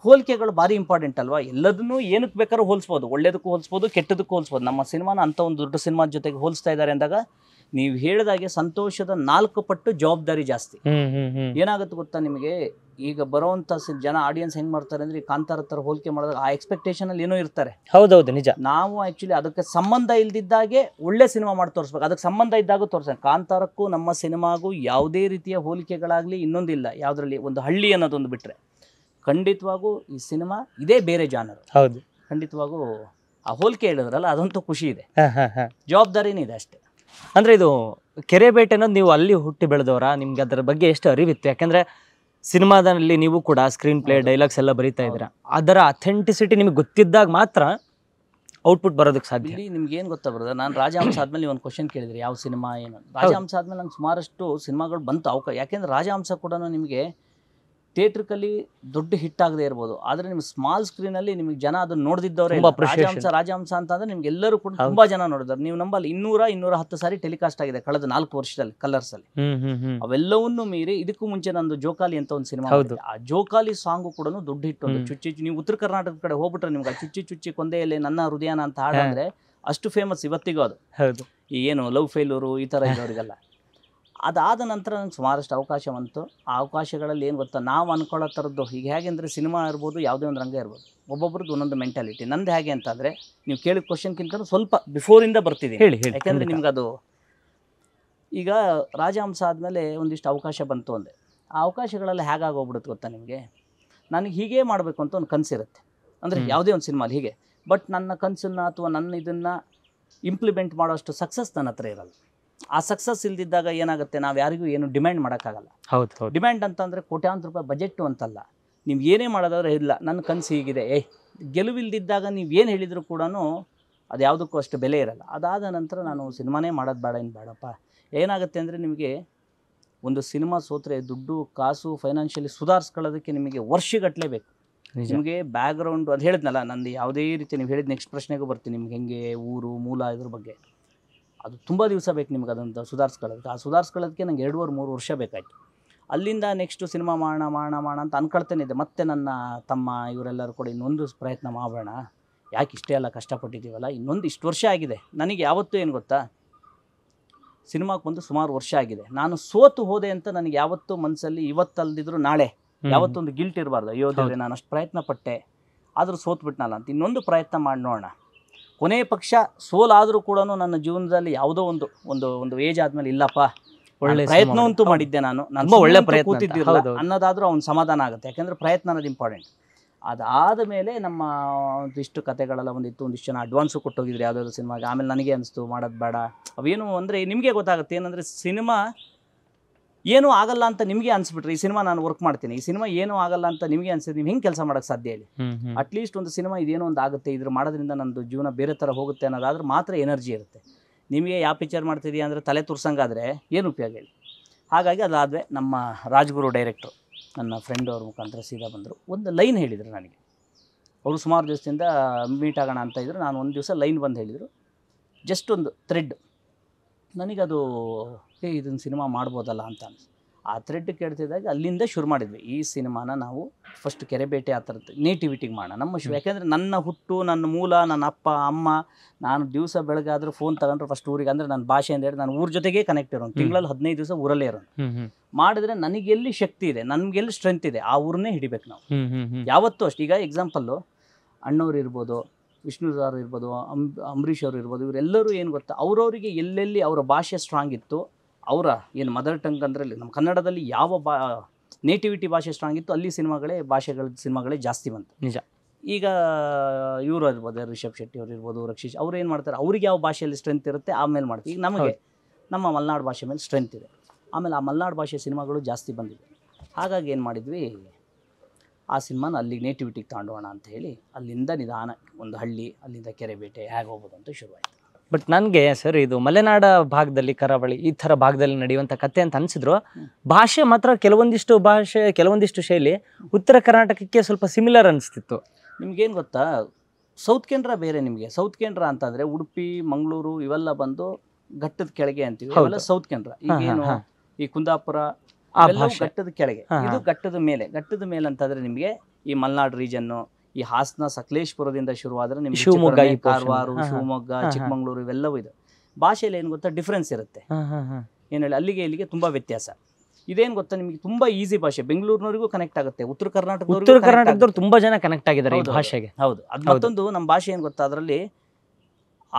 ಹೋಲಿಕೆಗಳು ಭಾರಿ ಇಂಪಾರ್ಟೆಂಟ್ ಅಲ್ವಾ ಎಲ್ಲದನ್ನೂ ಏನಕ್ಕೆ ಬೇಕಾದ್ರೂ ಹೋಲಿಸ್ಬೋದು ಒಳ್ಳೇದಕ್ಕೂ ಹೋಲಿಸ್ಬೋದು ಕೆಟ್ಟದಕ್ಕೂ ಹೋಲಿಸ್ಬೋದು ನಮ್ಮ ಸಿನಿಮಾನ ಅಂಥ ಒಂದು ದೊಡ್ಡ ಸಿನಿಮಾದ ಜೊತೆಗೆ ಹೋಲಿಸ್ತಾ ಇದ್ದಾರೆ ಅಂದಾಗ ನೀವು ಹೇಳಿದಾಗೆ ಸಂತೋಷದ ನಾಲ್ಕು ಪಟ್ಟು ಜವಾಬ್ದಾರಿ ಜಾಸ್ತಿ ಏನಾಗುತ್ತೆ ಗೊತ್ತಾ ನಿಮಗೆ ಈಗ ಬರುವಂಥ ಜನ ಆಡಿಯನ್ಸ್ ಏನ್ ಮಾಡ್ತಾರೆ ಅಂದ್ರೆ ಕಾಂತಾರ ತರ ಹೋಲಿಕೆ ಮಾಡಿದಾಗ ಆ ಎಕ್ಸ್ಪೆಕ್ಟೇಷನ್ ಅಲ್ಲಿ ಏನೋ ಇರ್ತಾರೆ ಹೌದೌದು ನಿಜ ನಾವು ಆಕ್ಚುಲಿ ಅದಕ್ಕೆ ಸಂಬಂಧ ಇಲ್ದಿದ್ದಾಗೆ ಒಳ್ಳೆ ಸಿನಿಮಾ ಮಾಡಿ ತೋರಿಸ್ಬೇಕು ಅದಕ್ಕೆ ಸಂಬಂಧ ಇದ್ದಾಗ ತೋರಿಸ ಕಾಂತಾರಕ್ಕೂ ನಮ್ಮ ಸಿನಿಮಾಗೂ ಯಾವುದೇ ರೀತಿಯ ಹೋಲಿಕೆಗಳಾಗ್ಲಿ ಇನ್ನೊಂದಿಲ್ಲ ಯಾವ್ದ್ರಲ್ಲಿ ಒಂದು ಹಳ್ಳಿ ಅನ್ನೋದೊಂದು ಬಿಟ್ರೆ ಖಂಡಿತವಾಗೂ ಈ ಸಿನಿಮಾ ಇದೇ ಬೇರೆ ಜಾನರ್ ಹೌದು ಖಂಡಿತವಾಗೂ ಆ ಹೋಲಿಕೆ ಹೇಳಿದ್ರಲ್ಲ ಅದಂತೂ ಖುಷಿ ಇದೆ ಜವಾಬ್ದಾರಿನೇ ಇದೆ ಅಷ್ಟೇ ಅಂದರೆ ಇದು ಕೆರೆ ಬೇಟೆ ಅನ್ನೋದು ನೀವು ಅಲ್ಲಿ ಹುಟ್ಟಿ ಬೆಳೆದವರ ನಿಮ್ಗೆ ಅದರ ಬಗ್ಗೆ ಎಷ್ಟು ಅರಿವಿತ್ತು ಯಾಕಂದರೆ ಸಿನಿಮಾದಲ್ಲಿ ನೀವು ಕೂಡ ಸ್ಕ್ರೀನ್ ಪ್ಲೇ ಡೈಲಾಗ್ಸ್ ಎಲ್ಲ ಬರೀತಾ ಇದ್ದೀರಾ ಅದರ ಅಥೆಂಟಿಸಿಟಿ ನಿಮಗೆ ಗೊತ್ತಿದ್ದಾಗ ಮಾತ್ರ ಔಟ್ಪುಟ್ ಬರೋದಕ್ಕೆ ಸಾಧ್ಯ ಇಲ್ಲಿ ನಿಮ್ಗೆ ಏನು ಗೊತ್ತಾ ಬರೋದ ನಾನು ರಾಜಹಂಸ ಆದ್ಮೇಲೆ ಒಂದು ಕ್ವಶನ್ ಕೇಳಿದ್ರಿ ಯಾವ ಸಿನಿಮಾ ಏನು ರಾಜಹಂಸ ಆದ್ಮೇಲೆ ನಂಗೆ ಸುಮಾರಷ್ಟು ಸಿನಿಮಾಗಳು ಬಂತು ಅವಕಾಶ ಯಾಕೆಂದ್ರೆ ರಾಜಹಂಸ ಕೂಡ ನಿಮಗೆ ಥಿಯೇಟ್ರಿಕಲ್ಲಿ ದೊಡ್ಡ ಹಿಟ್ ಆಗದೆ ಇರ್ಬೋದು ಆದರೆ ನಿಮ್ಗೆ ಸ್ಮಾಲ್ ಸ್ಕ್ರೀನಲ್ಲಿ ನಿಮಗೆ ಜನ ಅದನ್ನು ನೋಡ್ದಿದ್ದವರೇ ರಾಜಹಂಸ ರಾಜಹಂಸ ಅಂತ ಅಂದ್ರೆ ನಿಮ್ಗೆ ಎಲ್ಲರೂ ಕೂಡ ತುಂಬಾ ಜನ ನೋಡಿದ್ದಾರೆ ನೀವು ನಂಬಲ್ಲಿ ಇನ್ನೂರ ಇನ್ನೂರ ಹತ್ತು ಸಾರಿ ಟೆಲಿಕಾಸ್ಟ್ ಆಗಿದೆ ಕಳೆದ ನಾಲ್ಕು ವರ್ಷದಲ್ಲಿ ಕಲರ್ಸ್ ಅಲ್ಲಿ ಅವೆಲ್ಲವನ್ನೂ ಮೀರಿ ಇದಕ್ಕೂ ಮುಂಚೆ ನಂದು ಜೋಕಾಲಿ ಅಂತ ಒಂದು ಸಿನಿಮಾ ಆ ಜೋಕಾಲಿ ಸಾಂಗು ಕೂಡ ದೊಡ್ಡ ಹಿಟ್ ಒಂದು ಚುಚ್ಚಿ ನೀವು ಉತ್ತರ ಕರ್ನಾಟಕದ ಕಡೆ ಹೋಗ್ಬಿಟ್ರೆ ನಿಮ್ಗೆ ಚುಚ್ಚಿ ಚುಚ್ಚಿ ಕೊಂದೆಯಲ್ಲಿ ನನ್ನ ಹೃದಯನ ಅಂತ ಹಾಡಂದ್ರೆ ಅಷ್ಟು ಫೇಮಸ್ ಇವತ್ತಿಗೂ ಅದು ಏನು ಲವ್ ಫೈಲೂರು ಈ ತರ ಇರೋರಿಗೆಲ್ಲ ಅದಾದ ನಂತರ ನಂಗೆ ಸುಮಾರಷ್ಟು ಅವಕಾಶ ಬಂತು ಆ ಅವಕಾಶಗಳಲ್ಲಿ ಏನು ಗೊತ್ತಾ ನಾವು ಅಂದ್ಕೊಳ್ಳೋ ಥರದ್ದು ಈಗ ಅಂದರೆ ಸಿನಿಮಾ ಇರ್ಬೋದು ಯಾವುದೇ ಒಂದು ರಂಗ ಇರ್ಬೋದು ಒಬ್ಬೊಬ್ರದ್ದು ಒಂದೊಂದು ಮೆಂಟಾಲಿಟಿ ನಂದು ಹೇಗೆ ಅಂತಂದರೆ ನೀವು ಕೇಳಿದ ಕ್ವಶನ್ಗಿಂತ ಸ್ವಲ್ಪ ಬಿಫೋರಿಂದ ಬರ್ತಿದೆ ಹೇಳಿ ಹೇಳಿ ಯಾಕೆಂದರೆ ನಿಮಗದು ಅದು ಈಗ ರಾಜಹಂಸ ಆದಮೇಲೆ ಒಂದಿಷ್ಟು ಅವಕಾಶ ಬಂತು ಅಂದೆ ಆ ಅವಕಾಶಗಳೆಲ್ಲ ಹೇಗಾಗೋಗ್ಬಿಡುತ್ತೆ ಗೊತ್ತಾ ನಿಮಗೆ ನನಗೆ ಹೀಗೆ ಮಾಡಬೇಕು ಅಂತ ಒಂದು ಕನಸಿರುತ್ತೆ ಅಂದರೆ ಯಾವುದೇ ಒಂದು ಸಿನಿಮಾಲಿ ಹೀಗೆ ಬಟ್ ನನ್ನ ಕನಸನ್ನು ಅಥವಾ ನನ್ನ ಇದನ್ನು ಇಂಪ್ಲಿಮೆಂಟ್ ಮಾಡೋಷ್ಟು ಸಕ್ಸಸ್ ನನ್ನ ಹತ್ರ ಇರಲ್ಲ ಆ ಸಕ್ಸಸ್ ಇಲ್ದಿದ್ದಾಗ ಏನಾಗುತ್ತೆ ನಾವು ಯಾರಿಗೂ ಏನು ಡಿಮ್ಯಾಂಡ್ ಮಾಡೋಕ್ಕಾಗಲ್ಲ ಹೌದು ಹೌದು ಡಿಮ್ಯಾಂಡ್ ಅಂತಂದರೆ ಕೋಟ್ಯಾಂತರ ರೂಪಾಯಿ ಬಜೆಟ್ಟು ಅಂತಲ್ಲ ನೀವು ಏನೇ ಮಾಡೋದಾದ್ರೆ ಇಲ್ಲ ನನ್ನ ಕನಸು ಹೀಗಿದೆ ಏಯ್ ಗೆಲುವಿಲ್ದಿದ್ದಾಗ ನೀವು ಏನು ಹೇಳಿದರೂ ಕೂಡ ಅದು ಯಾವುದಕ್ಕೂ ಅಷ್ಟು ಬೆಲೆ ಇರಲ್ಲ ಅದಾದ ನಂತರ ನಾನು ಸಿನಿಮಾನೇ ಮಾಡೋದು ಬೇಡ ಏನು ಬೇಡಪ್ಪ ಏನಾಗುತ್ತೆ ಅಂದರೆ ನಿಮಗೆ ಒಂದು ಸಿನಿಮಾ ಸೋತ್ರೆ ದುಡ್ಡು ಕಾಸು ಫೈನಾನ್ಷಿಯಲಿ ಸುಧಾರಿಸ್ಕೊಳ್ಳೋದಕ್ಕೆ ನಿಮಗೆ ವರ್ಷಗಟ್ಟಲೆ ಬೇಕು ನಿಮಗೆ ಬ್ಯಾಕ್ಗ್ರೌಂಡ್ ಅದು ಹೇಳಿದ್ನಲ್ಲ ನಂದು ಯಾವುದೇ ರೀತಿ ನೀವು ಹೇಳಿದ ನೆಕ್ಸ್ಟ್ ಪ್ರಶ್ನೆಗೂ ಬರ್ತೀನಿ ನಿಮ್ಗೆ ಹೆಂಗೆ ಊರು ಮೂಲ ಇದ್ರ ಬಗ್ಗೆ ಅದು ತುಂಬ ದಿವಸ ಬೇಕು ನಿಮ್ಗೆ ಅದಂತ ಸುಧಾರಿಸ್ಕೊಳ್ಳೋದಕ್ಕೆ ಆ ಸುಧಾರಿಸ್ಕೊಳ್ಳೋದಕ್ಕೆ ನಂಗೆ ಎರಡೂವರೆ ಮೂರು ವರ್ಷ ಬೇಕಾಯಿತು ಅಲ್ಲಿಂದ ನೆಕ್ಸ್ಟು ಸಿನಿಮಾ ಮಾಡೋಣ ಮಾಡೋಣ ಮಾಡೋಣ ಅಂತ ಅನ್ಕೊಳ್ತೇನೆ ಇದೆ ಮತ್ತೆ ನನ್ನ ತಮ್ಮ ಇವರೆಲ್ಲರೂ ಕೂಡ ಇನ್ನೊಂದು ಪ್ರಯತ್ನ ಮಾಡೋಣ ಯಾಕೆ ಇಷ್ಟೇ ಎಲ್ಲ ಕಷ್ಟಪಟ್ಟಿದ್ದೀವಲ್ಲ ಇನ್ನೊಂದು ಇಷ್ಟು ವರ್ಷ ಆಗಿದೆ ನನಗೆ ಯಾವತ್ತೂ ಏನು ಗೊತ್ತಾ ಸಿನಿಮಾಕ್ಕೆ ಬಂದು ಸುಮಾರು ವರ್ಷ ಆಗಿದೆ ನಾನು ಸೋತು ಹೋದೆ ಅಂತ ನನಗೆ ಯಾವತ್ತೂ ಮನಸ್ಸಲ್ಲಿ ಇವತ್ತಲ್ದಿದ್ರು ನಾಳೆ ಯಾವತ್ತೊಂದು ಗಿಲ್ಟ್ ಇರಬಾರ್ದು ಅಯ್ಯೋ ನಾನು ಅಷ್ಟು ಪ್ರಯತ್ನ ಪಟ್ಟೆ ಆದರೂ ಸೋತ್ಬಿಟ್ನಲ್ಲ ಅಂತ ಇನ್ನೊಂದು ಪ್ರಯತ್ನ ಮಾಡಿ ನೋಡೋಣ ಕೊನೆ ಪಕ್ಷ ಸೋಲಾದರೂ ಕೂಡ ನನ್ನ ಜೀವನದಲ್ಲಿ ಯಾವುದೋ ಒಂದು ಒಂದು ಒಂದು ಏಜ್ ಆದಮೇಲೆ ಇಲ್ಲಪ್ಪ ಒಳ್ಳೆ ಪ್ರಯತ್ನವಂತೂ ಮಾಡಿದ್ದೆ ನಾನು ನನ್ನ ಒಳ್ಳೆ ಪ್ರಯತ್ನ ಅನ್ನೋದಾದರೂ ಅವ್ನು ಸಮಾಧಾನ ಆಗುತ್ತೆ ಯಾಕೆಂದರೆ ಪ್ರಯತ್ನ ಅನ್ನೋದು ಇಂಪಾರ್ಟೆಂಟ್ ಅದಾದ ಮೇಲೆ ನಮ್ಮ ಒಂದಿಷ್ಟು ಕತೆಗಳೆಲ್ಲ ಒಂದಿತ್ತು ಒಂದಿಷ್ಟು ಜನ ಅಡ್ವಾನ್ಸು ಕೊಟ್ಟೋಗಿದ್ರು ಯಾವುದಾದ್ರು ಸಿನಿಮಾಗೆ ಆಮೇಲೆ ನನಗೆ ಅನಿಸ್ತು ಮಾಡೋದು ಬೇಡ ಅವೇನು ಅಂದರೆ ನಿಮಗೆ ಗೊತ್ತಾಗುತ್ತೆ ಏನಂದರೆ ಸಿನಿಮಾ ಏನೂ ಆಗಲ್ಲ ಅಂತ ನಿಮಗೆ ಅನ್ಸ್ಬಿಟ್ರೆ ಈ ಸಿನಿಮಾ ನಾನು ವರ್ಕ್ ಮಾಡ್ತೀನಿ ಈ ಸಿನಿಮಾ ಏನೂ ಆಗಲ್ಲ ಅಂತ ನಿಮಗೆ ಅನ್ಸಿದ್ರೆ ನೀವು ಹೆಂಗೆ ಕೆಲಸ ಮಾಡೋಕ್ಕೆ ಸಾಧ್ಯ ಇಲ್ಲ ಅಟ್ಲೀಸ್ಟ್ ಒಂದು ಸಿನಿಮಾ ಇದೇನೋ ಒಂದು ಆಗುತ್ತೆ ಇದ್ರ ಮಾಡೋದ್ರಿಂದ ನಂದು ಜೀವನ ಬೇರೆ ಥರ ಹೋಗುತ್ತೆ ಅನ್ನೋದಾದ್ರೆ ಮಾತ್ರ ಎನರ್ಜಿ ಇರುತ್ತೆ ನಿಮಗೆ ಯಾವ ಪಿಕ್ಚರ್ ಮಾಡ್ತಿದ್ದೀಯಾ ಅಂದರೆ ತಲೆ ತುರ್ಸಂಗಾದರೆ ಏನು ಉಪಯೋಗ ಹೇಳಿ ಹಾಗಾಗಿ ಅದಾದರೆ ನಮ್ಮ ರಾಜ್ಗುರು ಡೈರೆಕ್ಟ್ರು ನನ್ನ ಫ್ರೆಂಡ್ ಅವ್ರ ಮುಖಾಂತರ ಸೀದಾ ಬಂದರು ಒಂದು ಲೈನ್ ಹೇಳಿದರು ನನಗೆ ಅವರು ಸುಮಾರು ದಿವಸದಿಂದ ಮೀಟ್ ಆಗೋಣ ಅಂತ ಇದ್ದರು ನಾನು ಒಂದು ದಿವಸ ಲೈನ್ ಬಂದು ಹೇಳಿದರು ಜಸ್ಟ್ ಒಂದು ಥ್ರೆಡ್ ನನಗದು ಏ ಇದನ್ನು ಸಿನಿಮಾ ಮಾಡ್ಬೋದಲ್ಲ ಅಂತ ಆ ಥ್ರೆಡ್ ಕೇಳ್ತಿದ್ದಾಗ ಅಲ್ಲಿಂದ ಶುರು ಮಾಡಿದ್ವಿ ಈ ಸಿನಿಮಾನ ನಾವು ಫಸ್ಟ್ ಕೆರೆಬೇಟೆ ಆ ಥರದ್ದು ನೇಟಿವಿಟಿಗೆ ಮಾಡೋಣ ನಮ್ಮ ಶು ಯಾಕೆಂದರೆ ನನ್ನ ಹುಟ್ಟು ನನ್ನ ಮೂಲ ನನ್ನ ಅಪ್ಪ ಅಮ್ಮ ನಾನು ದಿವಸ ಬೆಳಗಾದ್ರೂ ಫೋನ್ ತಗೊಂಡ್ರೆ ಫಸ್ಟ್ ಊರಿಗೆ ಅಂದರೆ ನನ್ನ ಭಾಷೆ ಅಂತ ಹೇಳಿ ನಾನು ಊರ ಜೊತೆಗೆ ಕನೆಕ್ಟ್ ಇರೋನು ತಿಂಗಳಲ್ಲಿ ಹದಿನೈದು ದಿವಸ ಊರಲ್ಲೇ ಇರೋನು ಮಾಡಿದ್ರೆ ನನಗೆ ಎಲ್ಲಿ ಶಕ್ತಿ ಇದೆ ಎಲ್ಲಿ ಸ್ಟ್ರೆಂತ್ ಇದೆ ಆ ಊರನ್ನೇ ಹಿಡಿಬೇಕು ನಾವು ಯಾವತ್ತೂ ಅಷ್ಟು ಈಗ ಎಕ್ಸಾಂಪಲ್ಲು ಅಣ್ಣವ್ರು ಇರ್ಬೋದು ವಿಷ್ಣು ಸಾರ್ ಇರ್ಬೋದು ಅಂಬರೀಷ್ ಅವರು ಇರ್ಬೋದು ಇವರೆಲ್ಲರೂ ಏನು ಗೊತ್ತಾ ಅವರವರಿಗೆ ಎಲ್ಲೆಲ್ಲಿ ಅವರ ಭಾಷೆ ಸ್ಟ್ರಾಂಗ್ ಇತ್ತು ಅವರ ಏನು ಮದರ್ ಟಂಗ್ ಅಂದ್ರಲ್ಲಿ ನಮ್ಮ ಕನ್ನಡದಲ್ಲಿ ಯಾವ ಬಾ ನೇಟಿವಿಟಿ ಭಾಷೆ ಸ್ಟ್ರಾಂಗ್ ಇತ್ತು ಅಲ್ಲಿ ಸಿನಿಮಾಗಳೇ ಭಾಷೆಗಳ ಸಿನಿಮಾಗಳೇ ಜಾಸ್ತಿ ಬಂತು ನಿಜ ಈಗ ಇವರು ಇರ್ಬೋದು ರಿಷಬ್ ಶೆಟ್ಟಿ ಅವ್ರು ಇರ್ಬೋದು ರಕ್ಷಿಶ್ ಅವ್ರು ಏನು ಮಾಡ್ತಾರೆ ಅವ್ರಿಗೆ ಯಾವ ಭಾಷೆಯಲ್ಲಿ ಸ್ಟ್ರೆಂತ್ ಇರುತ್ತೆ ಆಮೇಲೆ ಮಾಡ್ತೀವಿ ಈಗ ನಮಗೆ ನಮ್ಮ ಮಲೆನಾಡು ಭಾಷೆ ಮೇಲೆ ಸ್ಟ್ರೆಂತ್ ಇದೆ ಆಮೇಲೆ ಆ ಮಲೆನಾಡು ಭಾಷೆ ಸಿನಿಮಾಗಳು ಜಾಸ್ತಿ ಬಂದಿದೆ ಹಾಗಾಗಿ ಏನು ಮಾಡಿದ್ವಿ ಆ ಸಿನಿಮಾನ ಅಲ್ಲಿಗೆ ನೇಟಿವಿಟಿಗೆ ತಗೊಂಡೋಣ ಅಂತ ಹೇಳಿ ಅಲ್ಲಿಂದ ನಿಧಾನ ಒಂದು ಹಳ್ಳಿ ಅಲ್ಲಿಂದ ಬೇಟೆ ಹೇಗೆ ಹೋಗ್ಬೋದು ಅಂತ ಶುರುವಾಯಿತು ಬಟ್ ನನಗೆ ಸರ್ ಇದು ಮಲೆನಾಡ ಭಾಗದಲ್ಲಿ ಕರಾವಳಿ ಈ ಥರ ಭಾಗದಲ್ಲಿ ನಡೆಯುವಂಥ ಕತೆ ಅಂತ ಅನಿಸಿದ್ರು ಭಾಷೆ ಮಾತ್ರ ಕೆಲವೊಂದಿಷ್ಟು ಭಾಷೆ ಕೆಲವೊಂದಿಷ್ಟು ಶೈಲಿ ಉತ್ತರ ಕರ್ನಾಟಕಕ್ಕೆ ಸ್ವಲ್ಪ ಸಿಮಿಲರ್ ಅನಿಸ್ತಿತ್ತು ನಿಮ್ಗೇನು ಗೊತ್ತಾ ಸೌತ್ ಕೇಂದ್ರ ಬೇರೆ ನಿಮಗೆ ಸೌತ್ ಕೇಂದ್ರ ಅಂತಂದರೆ ಉಡುಪಿ ಮಂಗಳೂರು ಇವೆಲ್ಲ ಬಂದು ಘಟ್ಟದ ಕೆಳಗೆ ಅಂತೀವಿ ಸೌತ್ ಕೇಂದ್ರ ಈ ಕುಂದಾಪುರ ಘಟ್ಟದ ಕೆಳಗೆ ಇದು ಘಟ್ಟದ ಮೇಲೆ ಘಟ್ಟದ ಮೇಲೆ ಅಂತಂದರೆ ನಿಮಗೆ ಈ ಮಲೆನಾಡು ರೀಜನ್ನು ಈ ಹಾಸನ ಸಕಲೇಶ್ಪುರದಿಂದ ಶುರುವಾದ್ರೆ ನಿಮ್ಗೆ ಶಿವಮೊಗ್ಗ ಕಾರವಾರ ಶಿವಮೊಗ್ಗ ಚಿಕ್ಕಮಂಗ್ಳೂರು ಇವೆಲ್ಲವೂ ಇದೆ ಭಾಷೆಯಲ್ಲಿ ಏನು ಗೊತ್ತಾ ಡಿಫ್ರೆನ್ಸ್ ಇರುತ್ತೆ ಏನು ಹೇಳಿ ಅಲ್ಲಿಗೆ ಇಲ್ಲಿಗೆ ತುಂಬ ವ್ಯತ್ಯಾಸ ಇದೇನು ಗೊತ್ತಾ ನಿಮಗೆ ತುಂಬಾ ಈಸಿ ಭಾಷೆ ಬೆಂಗಳೂರಿನವರಿಗೂ ಕನೆಕ್ಟ್ ಆಗುತ್ತೆ ಉತ್ತರ ಕರ್ನಾಟಕ ಉತ್ತರ ಕರ್ನಾಟಕದವ್ರು ತುಂಬಾ ಜನ ಕನೆಕ್ಟ್ ಆಗಿದ್ದಾರೆ ಈ ಭಾಷೆಗೆ ಹೌದು ಅದು ಮತ್ತೊಂದು ನಮ್ಮ ಭಾಷೆ ಏನು ಗೊತ್ತಾ ಅದರಲ್ಲಿ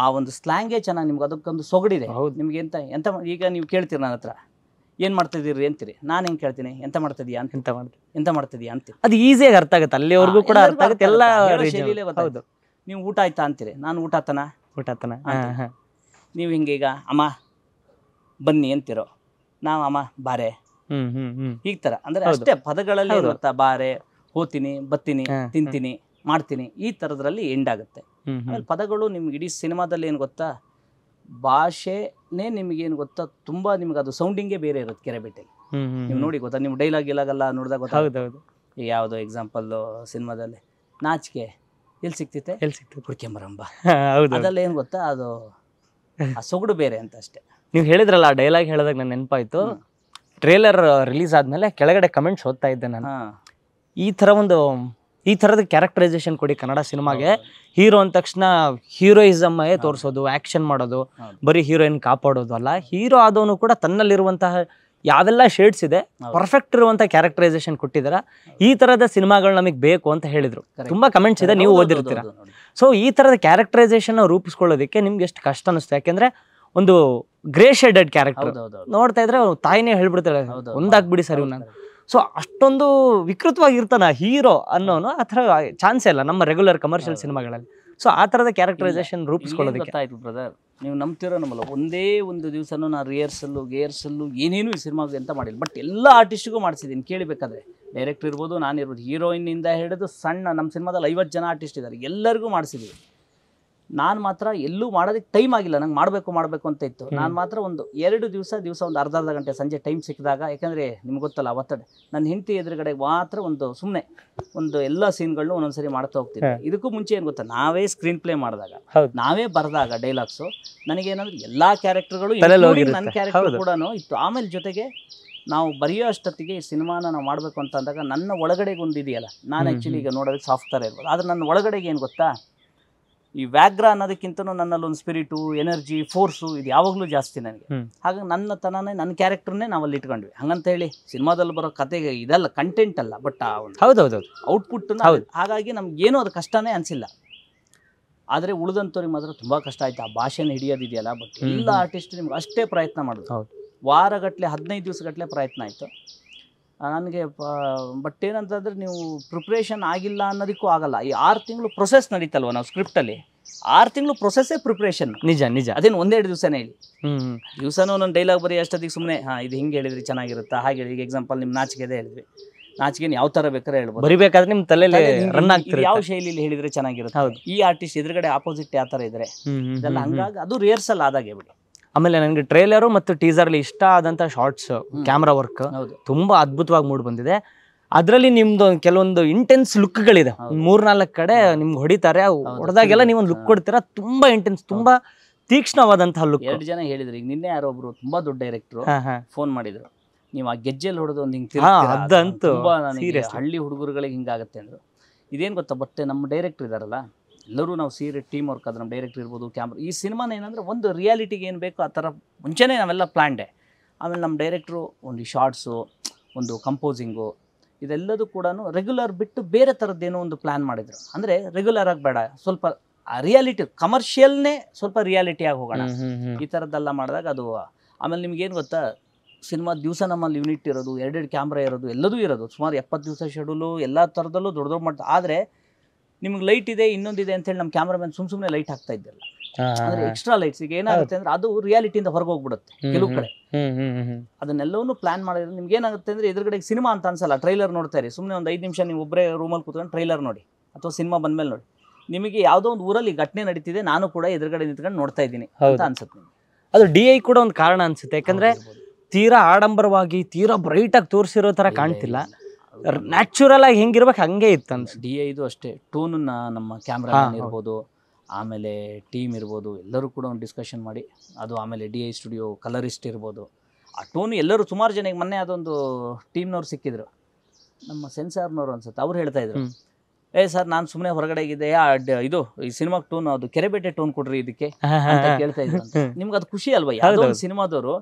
ಆ ಒಂದು ಸ್ಲ್ಯಾಂಗೇ ಚೆನ್ನಾಗಿ ನಿಮ್ಗೆ ಅದಕ್ಕೊಂದು ಸೊಗಡಿದೆ ಹೌದು ನಿಮ್ಗೆ ಎಂತ ಎಂತ ಈಗ ನೀವು ಕೇಳ್ತೀರ ನನ್ನ ಹತ್ರ ಏನು ಮಾಡ್ತಿದ್ದೀರಿ ಅಂತೀರಿ ನಾನು ಹೆಂಗೆ ಕೇಳ್ತೀನಿ ಎಂತ ಮಾಡ್ತಿದ್ಯಾ ಅಂತ ಎಂತ ಮಾಡ್ತೀನಿ ಎಂತ ಮಾಡ್ತಿದ್ಯಾ ಅಂತ ಅದು ಈಸಿಯಾಗಿ ಅರ್ಥ ಆಗುತ್ತೆ ಅಲ್ಲಿವರೆಗೂ ಕೂಡ ಅರ್ಥ ಆಗುತ್ತೆ ಎಲ್ಲ ನೀವು ಊಟ ಆಯ್ತಾ ಅಂತೀರಿ ನಾನು ಊಟ ಆತನ ಊಟ ಆತನ ನೀವು ಹಿಂಗೀಗ ಅಮ್ಮ ಬನ್ನಿ ಅಂತಿರೋ ನಾವು ಅಮ್ಮ ಬಾರೆ ಈಗ ತರ ಅಂದ್ರೆ ಅಷ್ಟೇ ಪದಗಳಲ್ಲಿ ಇರುತ್ತಾ ಬಾರೆ ಹೋತೀನಿ ಬತ್ತೀನಿ ತಿಂತೀನಿ ಮಾಡ್ತೀನಿ ಈ ತರದ್ರಲ್ಲಿ ಎಂಡ್ ಆಗುತ್ತೆ ಪದಗಳು ನಿಮ್ಗೆ ಇಡೀ ಸಿನಿಮಾದಲ್ಲಿ ಏನು ಗೊತ್ತಾ ಭಾಷೆನೇ ನಿಮಗೇನು ಗೊತ್ತಾ ತುಂಬ ನಿಮ್ಗೆ ಅದು ಸೌಂಡಿಂಗೇ ಬೇರೆ ಇರುತ್ತೆ ಹ್ಮ್ ನೀವು ನೋಡಿ ಗೊತ್ತಾ ನಿಮ್ಮ ಡೈಲಾಗ್ ಇಲ್ಲಾಗಲ್ಲ ನೋಡಿದಾಗ ಗೊತ್ತಾಗುತ್ತೆ ಈಗ ಯಾವುದೋ ಎಕ್ಸಾಂಪಲ್ಲು ಸಿನಿಮಾದಲ್ಲಿ ನಾಚಿಕೆ ಎಲ್ಲಿ ಸಿಕ್ತಿತ್ತೆ ಎಲ್ಲಿ ಸಿಕ್ತಿತ್ತು ಹುಡ್ಕೆಂಬರಂಬ ಅದೆಲ್ಲ ಏನು ಗೊತ್ತಾ ಅದು ಆ ಸೊಗಡು ಬೇರೆ ಅಂತ ಅಷ್ಟೇ ನೀವು ಹೇಳಿದ್ರಲ್ಲ ಆ ಡೈಲಾಗ್ ಹೇಳಿದಾಗ ನನ್ನ ನೆನಪಾಯ್ತು ಟ್ರೇಲರ್ ರಿಲೀಸ್ ಆದಮೇಲೆ ಕೆಳಗಡೆ ಕಮೆಂಟ್ಸ್ ಓದ್ತಾ ಇದ್ದೆ ನಾನು ಈ ಥರ ಒಂದು ಈ ಥರದ ಕ್ಯಾರೆಕ್ಟರೈಸೇಷನ್ ಕೊಡಿ ಕನ್ನಡ ಸಿನಿಮಾಗೆ ಹೀರೋ ಅಂದ ತಕ್ಷಣ ಹೀರೋಯಿಸಮ್ ತೋರಿಸೋದು ಆ್ಯಕ್ಷನ್ ಮಾಡೋದು ಬರೀ ಹೀರೋಯಿನ್ ಕಾಪಾಡೋದು ಅಲ್ಲ ಹೀರೋ ಆದವನು ಕೂಡ ತನ್ನಲ್ಲಿರುವಂತಹ ಯಾವೆಲ್ಲ ಶೇಡ್ಸ್ ಇದೆ ಪರ್ಫೆಕ್ಟ್ ಇರುವಂತಹ ಕ್ಯಾರೆಕ್ಟರೈಸೇಷನ್ ಕೊಟ್ಟಿದಾರ ಈ ತರದ ಸಿನಿಮಾಗಳು ನಮಗೆ ಬೇಕು ಅಂತ ಹೇಳಿದ್ರು ತುಂಬಾ ಕಮೆಂಟ್ಸ್ ಇದೆ ನೀವು ಓದಿರ್ತೀರ ಸೊ ಈ ತರದ ಕ್ಯಾರೆಕ್ಟರೈಸೇಷನ್ ರೂಪಿಸ್ಕೊಳ್ಳೋದಕ್ಕೆ ನಿಮ್ಗೆ ಎಷ್ಟು ಕಷ್ಟ ಅನಿಸ್ತು ಯಾಕೆಂದ್ರೆ ಒಂದು ಗ್ರೇ ಶೇಡೆಡ್ ಕ್ಯಾರೆಕ್ಟರ್ ನೋಡ್ತಾ ಇದ್ರೆ ತಾಯಿನೇ ಹೇಳ್ಬಿಡ್ತಾರೆ ಒಂದಾಗ್ಬಿಡಿ ಸರ್ ನಾನು ಸೊ ಅಷ್ಟೊಂದು ವಿಕೃತವಾಗಿ ಇರ್ತಾನೆ ಹೀರೋ ಅನ್ನೋನು ಆ ಥರ ಚಾನ್ಸೇ ಇಲ್ಲ ನಮ್ಮ ರೆಗ್ಯುಲರ್ ಕಮರ್ಷಿಯಲ್ ಸಿನಿಮಾಗಳಲ್ಲಿ ಸೊ ಆ ಥರದ ಕ್ಯಾರೆಕ್ಟರೈಸೇಷನ್ ರೂಪಿಸ್ಕೊಳ್ಳೋದಕ್ಕೆ ಆಯ್ತು ಬ್ರದರ್ ನೀವು ನಂಬ್ತಿರೋ ನಮ್ಮಲ್ಲ ಒಂದೇ ಒಂದು ದಿವಸನೂ ನಾನು ರಿಹರ್ಸಲ್ಲು ಗೇರ್ಸಲ್ಲು ಏನೇನು ಈ ಸಿನಿಮಾಗೆ ಅಂತ ಮಾಡಿಲ್ಲ ಬಟ್ ಎಲ್ಲ ಆರ್ಟಿಸ್ಟಿಗೂ ಮಾಡಿಸಿದ್ದೀನಿ ಕೇಳಬೇಕಾದ್ರೆ ಡೈರೆಕ್ಟ್ ಇರ್ಬೋದು ನಾನಿರ್ಬೋದು ಹೀರೋಯಿನ್ನಿಂದ ಹಿಡಿದು ಸಣ್ಣ ನಮ್ಮ ಸಿನಿಮಾದಲ್ಲಿ ಐವತ್ತು ಜನ ಆರ್ಟಿಸ್ಟ್ ಇದ್ದಾರೆ ಎಲ್ಲರಿಗೂ ಮಾಡಿಸಿದ್ದೀವಿ ನಾನು ಮಾತ್ರ ಎಲ್ಲೂ ಮಾಡೋದಕ್ಕೆ ಟೈಮ್ ಆಗಿಲ್ಲ ನಂಗೆ ಮಾಡಬೇಕು ಮಾಡಬೇಕು ಅಂತ ಇತ್ತು ನಾನು ಮಾತ್ರ ಒಂದು ಎರಡು ದಿವಸ ದಿವಸ ಒಂದು ಅರ್ಧ ಅರ್ಧ ಗಂಟೆ ಸಂಜೆ ಟೈಮ್ ಸಿಕ್ಕಿದಾಗ ಯಾಕಂದರೆ ನಿಮ್ಗೆ ಗೊತ್ತಲ್ಲ ಒತ್ತಡ ನನ್ನ ಹೆಂಡತಿ ಎದುರುಗಡೆ ಮಾತ್ರ ಒಂದು ಸುಮ್ಮನೆ ಒಂದು ಎಲ್ಲ ಸೀನ್ಗಳನ್ನೂ ಒಂದೊಂದ್ಸರಿ ಮಾಡ್ತಾ ಹೋಗ್ತೀವಿ ಇದಕ್ಕೂ ಮುಂಚೆ ಏನು ಗೊತ್ತಾ ನಾವೇ ಸ್ಕ್ರೀನ್ ಪ್ಲೇ ಮಾಡಿದಾಗ ನಾವೇ ಬರೆದಾಗ ಡೈಲಾಗ್ಸು ನನಗೇನಂದ್ರೆ ಎಲ್ಲ ಕ್ಯಾರೆಕ್ಟರ್ಗಳು ನನ್ನ ಕ್ಯಾರೆಕ್ಟರ್ ಕೂಡ ಇತ್ತು ಆಮೇಲೆ ಜೊತೆಗೆ ನಾವು ಬರೆಯೋ ಅಷ್ಟೊತ್ತಿಗೆ ಈ ಸಿನಿಮಾನ ನಾವು ಮಾಡಬೇಕು ಅಂತ ಅಂದಾಗ ನನ್ನ ಒಳಗಡೆಗೆ ಒಂದು ಇದೆಯಲ್ಲ ನಾನು ಆ್ಯಕ್ಚುಲಿ ಈಗ ನೋಡೋದಕ್ಕೆ ಸಾಫ್ಟ್ವೇರ್ ಇರ್ಬೋದು ಆದರೆ ನನ್ನ ಒಳಗಡೆಗೆ ಏನು ಗೊತ್ತಾ ಈ ವ್ಯಾಘ್ರ ಅನ್ನೋದಕ್ಕಿಂತನೂ ನನ್ನಲ್ಲಿ ಒಂದು ಸ್ಪಿರಿಟು ಎನರ್ಜಿ ಫೋರ್ಸು ಇದು ಯಾವಾಗಲೂ ಜಾಸ್ತಿ ನನಗೆ ಹಾಗಾಗಿ ನನ್ನ ತನನೇ ನನ್ನ ಕ್ಯಾರೆಕ್ಟರ್ನೇ ನಾವಲ್ಲಿ ಇಟ್ಕೊಂಡ್ವಿ ಹಂಗಂತ ಹೇಳಿ ಸಿನಿಮಾದಲ್ಲಿ ಬರೋ ಕತೆಗೆ ಇದೆಲ್ಲ ಕಂಟೆಂಟ್ ಅಲ್ಲ ಬಟ್ ಹೌದೌದು ಔಟ್ಪುಟ್ ಹಾಗಾಗಿ ನಮ್ಗೇನು ಅದು ಕಷ್ಟನೇ ಅನಿಸಿಲ್ಲ ಆದರೆ ಉಳಿದಂಥವ್ರಿಗೆ ಮಾತ್ರ ತುಂಬ ಕಷ್ಟ ಆಯ್ತು ಆ ಭಾಷೆನ ಹಿಡಿಯೋದಿದೆಯಲ್ಲ ಬಟ್ ಎಲ್ಲ ಆರ್ಟಿಸ್ಟ್ ನಿಮ್ಗೆ ಅಷ್ಟೇ ಪ್ರಯತ್ನ ಮಾಡೋದು ವಾರಗಟ್ಟಲೆ ಹದಿನೈದು ದಿವಸಗಟ್ಟಲೆ ಪ್ರಯತ್ನ ಆಯಿತು ನನಗೆ ಬಟ್ ಏನಂತಂದರೆ ನೀವು ಪ್ರಿಪ್ರೇಷನ್ ಆಗಿಲ್ಲ ಅನ್ನೋದಕ್ಕೂ ಆಗಲ್ಲ ಈ ಆರು ತಿಂಗಳು ಪ್ರೊಸೆಸ್ ನಡೀತಲ್ವ ನಾವು ಸ್ಕ್ರಿಪ್ಟಲ್ಲಿ ಆರು ತಿಂಗಳು ಪ್ರೊಸೆಸ್ಸೇ ಪ್ರಿಪ್ರೇಷನ್ ನಿಜ ನಿಜ ಅದೇನು ಒಂದೆರಡು ದಿವಸನೇ ಹೇಳಿ ಹ್ಞೂ ದಿವಸನೂ ಒಂದೊಂದು ಡೈಲಾಗ್ ಬರೀ ಅಷ್ಟೊತ್ತಿಗೆ ಸುಮ್ಮನೆ ಹಾಂ ಇದು ಹಿಂಗೆ ಹೇಳಿದ್ರಿ ಚೆನ್ನಾಗಿರುತ್ತಾ ಹಾಗೆ ಈಗ ಎಕ್ಸಾಂಪಲ್ ನಿಮ್ಮ ನಾಚಿಕೆದೇ ಹೇಳಿದ್ವಿ ನಾಚಿಕೆ ಯಾವ ಥರ ಬೇಕಾದ್ರೆ ಹೇಳ್ಬೋದು ಬರಿಬೇಕಾದ್ರೆ ನಿಮ್ಮ ತಲೆಯಲ್ಲಿ ರನ್ ಆಗ್ತಿದೆ ಯಾವ ಶೈಲಿಯಲ್ಲಿ ಹೇಳಿದರೆ ಚೆನ್ನಾಗಿರುತ್ತೆ ಹೌದು ಈ ಆರ್ಟಿಸ್ಟ್ ಎದುರುಗಡೆ ಆಪೋಸಿಟ್ ಯಾವ ಥರ ಇದ್ರೆ ಹಂಗಾಗಿ ಅದು ರಿಹರ್ಸಲ್ ಆದಾಗೆ ಬಿಡಿ ಆಮೇಲೆ ನನಗೆ ಟ್ರೇಲರು ಮತ್ತು ಟೀಸರ್ಲಿ ಇಷ್ಟ ಆದಂಥ ಶಾರ್ಟ್ಸ್ ಕ್ಯಾಮ್ರಾ ವರ್ಕ್ ತುಂಬ ಅದ್ಭುತವಾಗಿ ಮೂಡ್ ಬಂದಿದೆ ಅದರಲ್ಲಿ ನಿಮ್ದು ಕೆಲವೊಂದು ಇಂಟೆನ್ಸ್ ಲುಕ್ಗಳಿದೆ ಮೂರ್ನಾಲ್ಕು ಕಡೆ ನಿಮ್ಗೆ ಹೊಡಿತಾರೆ ಹೊಡೆದಾಗೆಲ್ಲ ನೀವೊಂದು ಲುಕ್ ಕೊಡ್ತೀರಾ ತುಂಬಾ ಇಂಟೆನ್ಸ್ ತುಂಬಾ ತೀಕ್ಷ್ಣವಾದಂತಹ ಲುಕ್ ಎರಡು ಜನ ಹೇಳಿದ್ರು ಈಗ ನಿನ್ನೆ ಯಾರೋ ಒಬ್ರು ತುಂಬಾ ದೊಡ್ಡ ಡೈರೆಕ್ಟರ್ ಫೋನ್ ಮಾಡಿದ್ರು ನೀವು ಆ ಗೆಜ್ಜೆಲ್ ಹೊಡೆದು ಒಂದು ಹಿಂಗೆ ಅದಂತೂ ಹಳ್ಳಿ ಹುಡುಗರುಗಳಿಗೆ ಹಿಂಗಾಗತ್ತೆ ಅಂದ್ರು ಇದೇನು ಗೊತ್ತಾ ಬಟ್ ನಮ್ಮ ಡೈರೆಕ್ಟರ್ ಇದಾರಲ್ಲ ಎಲ್ಲರೂ ನಾವು ಸೀರೆ ಟೀಮ್ ವರ್ಕ್ ಅದು ನಮ್ಮ ಡೈರೆಕ್ಟರ್ ಇರ್ಬೋದು ಕ್ಯಾಮ್ರಾ ಈ ಸಿನಿಮಾನ ಏನಂದರೆ ಒಂದು ರಿಯಾಲಿಟಿಗೆ ಏನು ಬೇಕು ಆ ಥರ ಮುಂಚೆನೇ ನಾವೆಲ್ಲ ಪ್ಲ್ಯಾಂಡೆ ಆಮೇಲೆ ನಮ್ಮ ಡೈರೆಕ್ಟ್ರು ಒಂದು ಶಾರ್ಟ್ಸು ಒಂದು ಕಂಪೋಸಿಂಗು ಇದೆಲ್ಲದೂ ಕೂಡ ರೆಗ್ಯುಲರ್ ಬಿಟ್ಟು ಬೇರೆ ಥರದ್ದೇನೋ ಒಂದು ಪ್ಲ್ಯಾನ್ ಮಾಡಿದರು ಅಂದರೆ ರೆಗ್ಯುಲರ್ ಬೇಡ ಸ್ವಲ್ಪ ರಿಯಾಲಿಟಿ ಕಮರ್ಷಿಯಲ್ನೇ ಸ್ವಲ್ಪ ರಿಯಾಲಿಟಿ ಆಗಿ ಹೋಗೋಣ ಈ ಥರದ್ದೆಲ್ಲ ಮಾಡಿದಾಗ ಅದು ಆಮೇಲೆ ನಿಮ್ಗೇನು ಗೊತ್ತಾ ಸಿನಿಮಾ ದಿವಸ ನಮ್ಮಲ್ಲಿ ಯೂನಿಟ್ ಇರೋದು ಎರಡೆರಡು ಕ್ಯಾಮ್ರಾ ಇರೋದು ಎಲ್ಲದೂ ಇರೋದು ಸುಮಾರು ಎಪ್ಪತ್ತು ದಿವಸ ಶೆಡ್ಯೂಲು ಎಲ್ಲ ಥರದಲ್ಲೂ ದೊಡ್ಡ ದೊಡ್ಡ ಮಟ್ಟ ಆದರೆ ನಿಮ್ಗೆ ಲೈಟ್ ಇದೆ ಇನ್ನೊಂದಿದೆ ಅಂತ ಹೇಳಿ ನಮ್ಮ ಕ್ಯಾಮ್ರಾಮನ್ ಸುಮ್ ಸುಮ್ಮನೆ ಲೈಟ್ ಹಾಕ್ತಾ ಇದ್ದಲ್ಲ ಅಂದ್ರೆ ಎಕ್ಸ್ಟ್ರಾ ಲೈಟ್ಸ್ ಈಗ ಏನಾಗುತ್ತೆ ಅಂದ್ರೆ ಅದು ರಿಯಾಲಿಟಿಯಿಂದ ಹೊರಗೆ ಹೋಗ್ಬಿಡುತ್ತೆ ಕೆಲವು ಕಡೆ ಅದನ್ನೆಲ್ಲವನ್ನೂ ಪ್ಲಾನ್ ಮಾಡಿದ್ರೆ ನಿಮ್ಗೆ ಏನಾಗುತ್ತೆ ಅಂದ್ರೆ ಎದುರುಗಡೆ ಸಿನಿಮಾ ಅಂತ ಅನ್ಸಲ್ಲ ಟ್ರೈಲರ್ ನೋಡ್ತಾ ಇರಿ ಸುಮ್ಮನೆ ಒಂದು ಐದು ನಿಮಿಷ ನೀವು ಒಬ್ಬರೇ ರೂಮಲ್ಲಿ ಕೂತ್ಕೊಂಡು ಟ್ರೈಲರ್ ನೋಡಿ ಅಥವಾ ಸಿನಿಮಾ ಬಂದ್ಮೇಲೆ ನೋಡಿ ನಿಮಗೆ ಯಾವುದೋ ಒಂದು ಊರಲ್ಲಿ ಘಟನೆ ನಡೀತಿದೆ ನಾನು ಕೂಡ ಎದುರುಗಡೆ ನಿಂತ್ಕೊಂಡು ನೋಡ್ತಾ ಇದ್ದೀನಿ ಅಂತ ಅನ್ಸುತ್ತೆ ಅದು ಡಿ ಐ ಕೂಡ ಒಂದು ಕಾರಣ ಅನ್ಸುತ್ತೆ ಯಾಕಂದ್ರೆ ತೀರಾ ಆಡಂಬರವಾಗಿ ತೀರಾ ಬ್ರೈಟ್ ಆಗಿ ತೋರಿಸಿರೋ ತರ ಕಾಣ್ತಿಲ್ಲ ನ್ಯಾಚುರಲ್ ಆಗಿ ಹೆಂಗಿರ್ಬೇಕು ಹಂಗೆ ಇತ್ತು ಅನ್ಸ ಡಿ ಐದು ಅಷ್ಟೇ ಟೂನ್ ನಮ್ಮ ಕ್ಯಾಮ್ರಾ ಇರ್ಬೋದು ಆಮೇಲೆ ಟೀಮ್ ಇರ್ಬೋದು ಎಲ್ಲರೂ ಕೂಡ ಒಂದು ಡಿಸ್ಕಷನ್ ಮಾಡಿ ಅದು ಆಮೇಲೆ ಡಿ ಐ ಸ್ಟುಡಿಯೋ ಕಲರಿಸ್ಟ್ ಇರ್ಬೋದು ಆ ಟೂನ್ ಎಲ್ಲರೂ ಸುಮಾರು ಜನಕ್ಕೆ ಮೊನ್ನೆ ಅದೊಂದು ಟೀಮ್ನವ್ರು ಸಿಕ್ಕಿದ್ರು ನಮ್ಮ ಸೆನ್ಸಾರ್ನವ್ರು ಅನ್ಸುತ್ತೆ ಅವ್ರು ಹೇಳ್ತಾ ಇದ್ರು ಏ ಸರ್ ನಾನು ಸುಮ್ಮನೆ ಹೊರಗಡೆ ಇದ್ದೆ ಇದು ಈ ಸಿನಿಮಾಗ್ ಟೋನ್ ಅದು ಕೆರೆಬೇಟೆ ಟೋನ್ ಕೊಡ್ರಿ ಇದಕ್ಕೆ ಅಂತ ಕೇಳ್ತಾ ಇದ್ರು ನಿಮ್ಗೆ ಅದು ಖುಷಿ ಅಲ್ವಾ ಯಾವುದೋ ಒಂದು ಸಿನಿಮಾದವರು